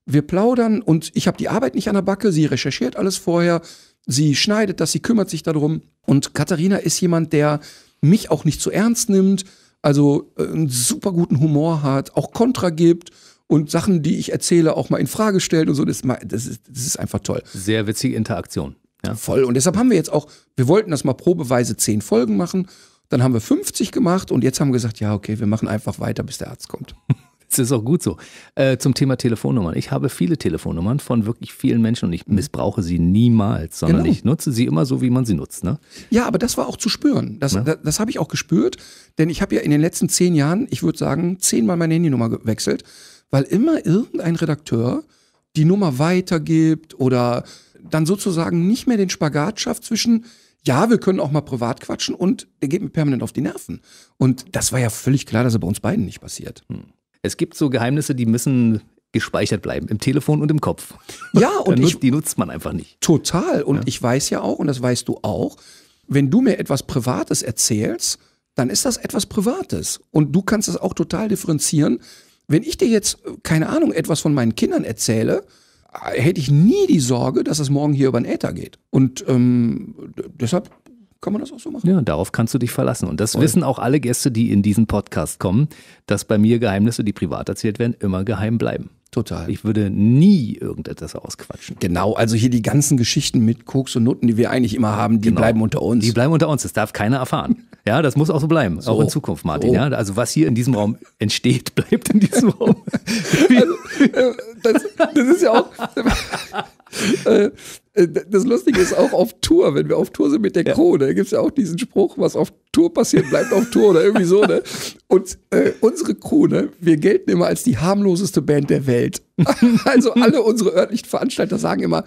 Wir plaudern und ich habe die Arbeit nicht an der Backe. Sie recherchiert alles vorher. Sie schneidet das, sie kümmert sich darum. Und Katharina ist jemand, der mich auch nicht zu so ernst nimmt, also äh, einen super guten Humor hat, auch Kontra gibt und Sachen, die ich erzähle, auch mal in Frage stellt und so. Das, das, ist, das ist einfach toll. Sehr witzige Interaktion. Ja. Voll. Und deshalb haben wir jetzt auch, wir wollten das mal probeweise zehn Folgen machen. Dann haben wir 50 gemacht und jetzt haben wir gesagt, ja, okay, wir machen einfach weiter, bis der Arzt kommt. Das ist auch gut so. Äh, zum Thema Telefonnummern. Ich habe viele Telefonnummern von wirklich vielen Menschen und ich mhm. missbrauche sie niemals, sondern genau. ich nutze sie immer so, wie man sie nutzt. Ne? Ja, aber das war auch zu spüren. Das, ja. Ne? das, das habe ich auch gespürt, denn ich habe ja in den letzten zehn Jahren, ich würde sagen, zehnmal meine Handynummer gewechselt weil immer irgendein Redakteur die Nummer weitergibt oder dann sozusagen nicht mehr den Spagat schafft zwischen, ja, wir können auch mal privat quatschen und der geht mir permanent auf die Nerven. Und das war ja völlig klar, dass er bei uns beiden nicht passiert. Hm. Es gibt so Geheimnisse, die müssen gespeichert bleiben, im Telefon und im Kopf. Ja, und ich, die nutzt man einfach nicht. Total. Und ja. ich weiß ja auch, und das weißt du auch, wenn du mir etwas Privates erzählst, dann ist das etwas Privates. Und du kannst es auch total differenzieren wenn ich dir jetzt, äh, keine Ahnung, etwas von meinen Kindern erzähle, hätte ich nie die Sorge, dass es morgen hier über den Äther geht. Und ähm, deshalb kann man das auch so machen. Ja, darauf kannst du dich verlassen. Und das Voll. wissen auch alle Gäste, die in diesen Podcast kommen, dass bei mir Geheimnisse, die privat erzählt werden, immer geheim bleiben. Total. Ich würde nie irgendetwas ausquatschen. Genau, also hier die ganzen Geschichten mit Koks und Nutten, die wir eigentlich immer haben, die genau. bleiben unter uns. Die bleiben unter uns, das darf keiner erfahren. Ja, das muss auch so bleiben, so. auch in Zukunft, Martin. Oh. Ja, also was hier in diesem Raum entsteht, bleibt in diesem Raum. also, äh, das, das ist ja auch... Äh, äh, das Lustige ist auch auf Tour, wenn wir auf Tour sind mit der ja. Krone, gibt es ja auch diesen Spruch, was auf Tour passiert, bleibt auf Tour oder irgendwie so. Ne? Und äh, unsere Krone, wir gelten immer als die harmloseste Band der Welt. also alle unsere örtlichen Veranstalter sagen immer,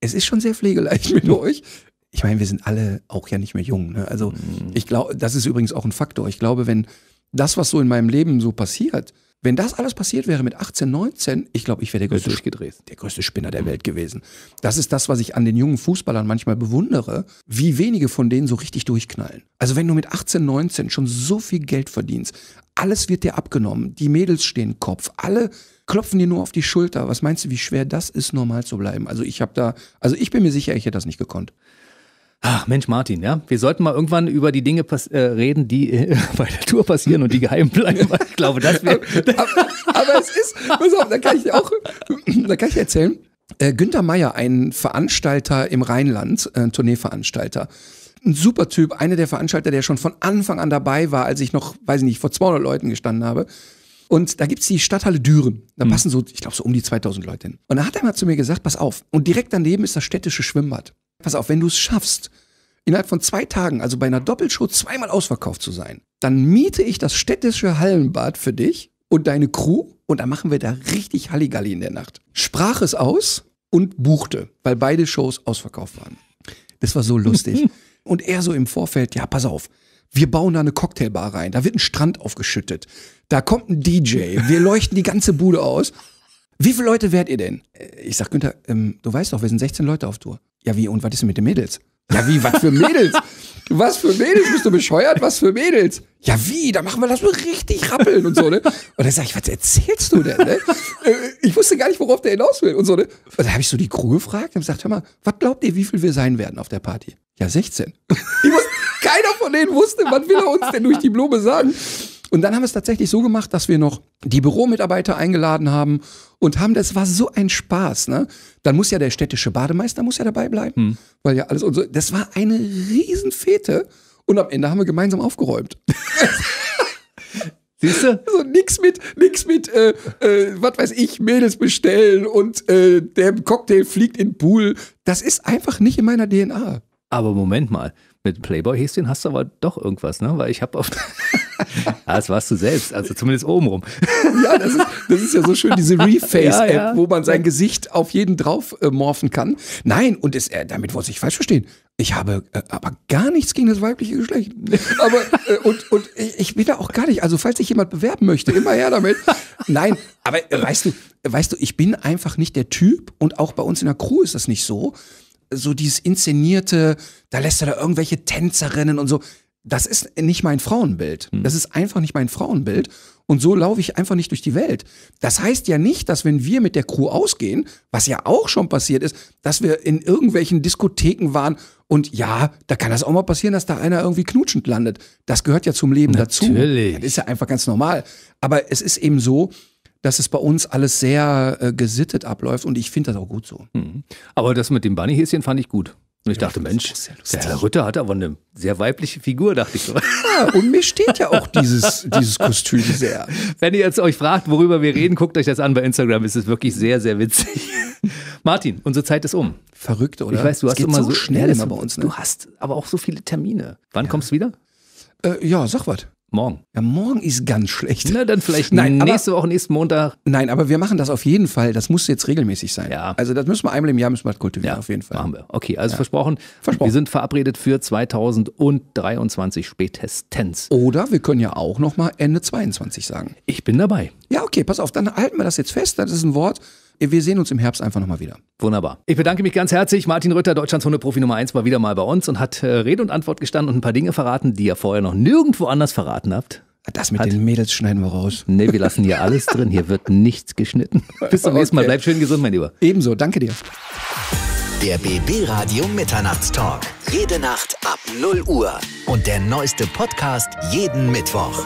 es ist schon sehr pflegeleicht mit euch. Ich meine, wir sind alle auch ja nicht mehr jung. Ne? Also mhm. ich glaube, das ist übrigens auch ein Faktor. Ich glaube, wenn das, was so in meinem Leben so passiert, wenn das alles passiert wäre mit 18, 19, ich glaube, ich wäre der größte, durchgedreht. der größte Spinner der Welt gewesen. Das ist das, was ich an den jungen Fußballern manchmal bewundere, wie wenige von denen so richtig durchknallen. Also wenn du mit 18, 19 schon so viel Geld verdienst, alles wird dir abgenommen, die Mädels stehen Kopf, alle klopfen dir nur auf die Schulter. Was meinst du, wie schwer das ist, normal zu bleiben? Also ich habe da, also ich bin mir sicher, ich hätte das nicht gekonnt. Ach Mensch, Martin, ja, wir sollten mal irgendwann über die Dinge äh, reden, die äh, bei der Tour passieren und die geheim bleiben. Ich glaube, das wäre. aber, aber, es ist, pass auf, da kann ich auch, da kann ich erzählen. Äh, Günter Meyer, ein Veranstalter im Rheinland, äh, ein Tourneeveranstalter. Ein super Typ, einer der Veranstalter, der schon von Anfang an dabei war, als ich noch, weiß ich nicht, vor 200 Leuten gestanden habe. Und da gibt's die Stadthalle Düren. Da mhm. passen so, ich glaube, so um die 2000 Leute hin. Und da hat er mal zu mir gesagt, pass auf. Und direkt daneben ist das städtische Schwimmbad. Pass auf, wenn du es schaffst, innerhalb von zwei Tagen, also bei einer Doppelshow, zweimal ausverkauft zu sein, dann miete ich das städtische Hallenbad für dich und deine Crew und dann machen wir da richtig Halligalli in der Nacht. Sprach es aus und buchte, weil beide Shows ausverkauft waren. Das war so lustig. und er so im Vorfeld, ja, pass auf, wir bauen da eine Cocktailbar rein, da wird ein Strand aufgeschüttet, da kommt ein DJ, wir leuchten die ganze Bude aus. Wie viele Leute wärt ihr denn? Äh, ich sag, Günther, ähm, du weißt doch, wir sind 16 Leute auf Tour ja wie, und was ist denn mit den Mädels? Ja wie, was für Mädels? was für Mädels? Bist du bescheuert? Was für Mädels? Ja wie, da machen wir das so richtig rappeln und so, ne? Und dann sag ich, was erzählst du denn, ne? Äh, ich wusste gar nicht, worauf der hinaus will und so, ne? Und dann habe ich so die Crew gefragt und gesagt, hör mal, was glaubt ihr, wie viel wir sein werden auf der Party? Ja, 16. Ich wusste, keiner von denen wusste, was will er uns denn durch die Blume sagen. Und dann haben wir es tatsächlich so gemacht, dass wir noch die Büromitarbeiter eingeladen haben und haben, das war so ein Spaß, ne? Dann muss ja der städtische Bademeister muss ja dabei bleiben, hm. weil ja alles und so. Das war eine Riesenfete und am Ende haben wir gemeinsam aufgeräumt. Siehst du? So, nix mit, nix mit, äh, äh, was weiß ich, Mädels bestellen und äh, der Cocktail fliegt in den Pool. Das ist einfach nicht in meiner DNA. Aber Moment mal, mit Playboy-Häschen hast du aber doch irgendwas, ne? Weil ich habe auf. das warst du selbst, also zumindest obenrum. ja, das ist, das ist ja so schön, diese Reface-App, ja, ja. wo man sein Gesicht auf jeden drauf äh, morphen kann. Nein, und es, äh, damit wollte ich falsch verstehen. Ich habe äh, aber gar nichts gegen das weibliche Geschlecht. Aber, äh, und, und ich, ich bin da auch gar nicht. Also, falls sich jemand bewerben möchte, immer her damit. Nein, aber äh, weißt du, weißt du, ich bin einfach nicht der Typ und auch bei uns in der Crew ist das nicht so so dieses Inszenierte, da lässt er da irgendwelche Tänzerinnen und so. Das ist nicht mein Frauenbild. Hm. Das ist einfach nicht mein Frauenbild. Und so laufe ich einfach nicht durch die Welt. Das heißt ja nicht, dass wenn wir mit der Crew ausgehen, was ja auch schon passiert ist, dass wir in irgendwelchen Diskotheken waren und ja, da kann das auch mal passieren, dass da einer irgendwie knutschend landet. Das gehört ja zum Leben Natürlich. dazu. Das ist ja einfach ganz normal. Aber es ist eben so, dass es bei uns alles sehr äh, gesittet abläuft und ich finde das auch gut so. Mhm. Aber das mit dem Bunnyhäschen fand ich gut. Und ich ja, dachte, Mensch, der Herr Rütter hat aber eine sehr weibliche Figur, dachte ich. so. Ja, und mir steht ja auch dieses, dieses Kostüm sehr. Wenn ihr jetzt euch fragt, worüber wir reden, guckt euch das an bei Instagram. Es ist wirklich sehr, sehr witzig. Martin, unsere Zeit ist um. Verrückt, oder? Ich weiß, du es hast immer so, so schnell immer bei uns. Ne? Du hast aber auch so viele Termine. Wann ja. kommst du wieder? Äh, ja, sag was. Morgen. Ja, morgen ist ganz schlecht. Na, dann vielleicht Nein, nächste aber, Woche, nächsten Montag. Nein, aber wir machen das auf jeden Fall. Das muss jetzt regelmäßig sein. Ja. Also das müssen wir einmal im Jahr müssen wir kultivieren, ja, auf jeden Fall. Machen wir. Okay, also ja. versprochen. Versprochen. Wir sind verabredet für 2023 spätestens. Oder wir können ja auch nochmal Ende 22 sagen. Ich bin dabei. Ja, okay, pass auf, dann halten wir das jetzt fest. Das ist ein Wort, wir sehen uns im Herbst einfach nochmal wieder. Wunderbar. Ich bedanke mich ganz herzlich. Martin Rütter, Deutschlands Hundeprofi Nummer 1, war wieder mal bei uns und hat äh, Rede und Antwort gestanden und ein paar Dinge verraten, die ihr vorher noch nirgendwo anders verraten habt. Das mit hat. den Mädels schneiden wir raus. Nee, wir lassen hier alles drin. Hier wird nichts geschnitten. Bis zum nächsten Mal. Bleib schön gesund, mein Lieber. Ebenso. Danke dir. Der BB Radio Mitternachtstalk. Jede Nacht ab 0 Uhr. Und der neueste Podcast jeden Mittwoch.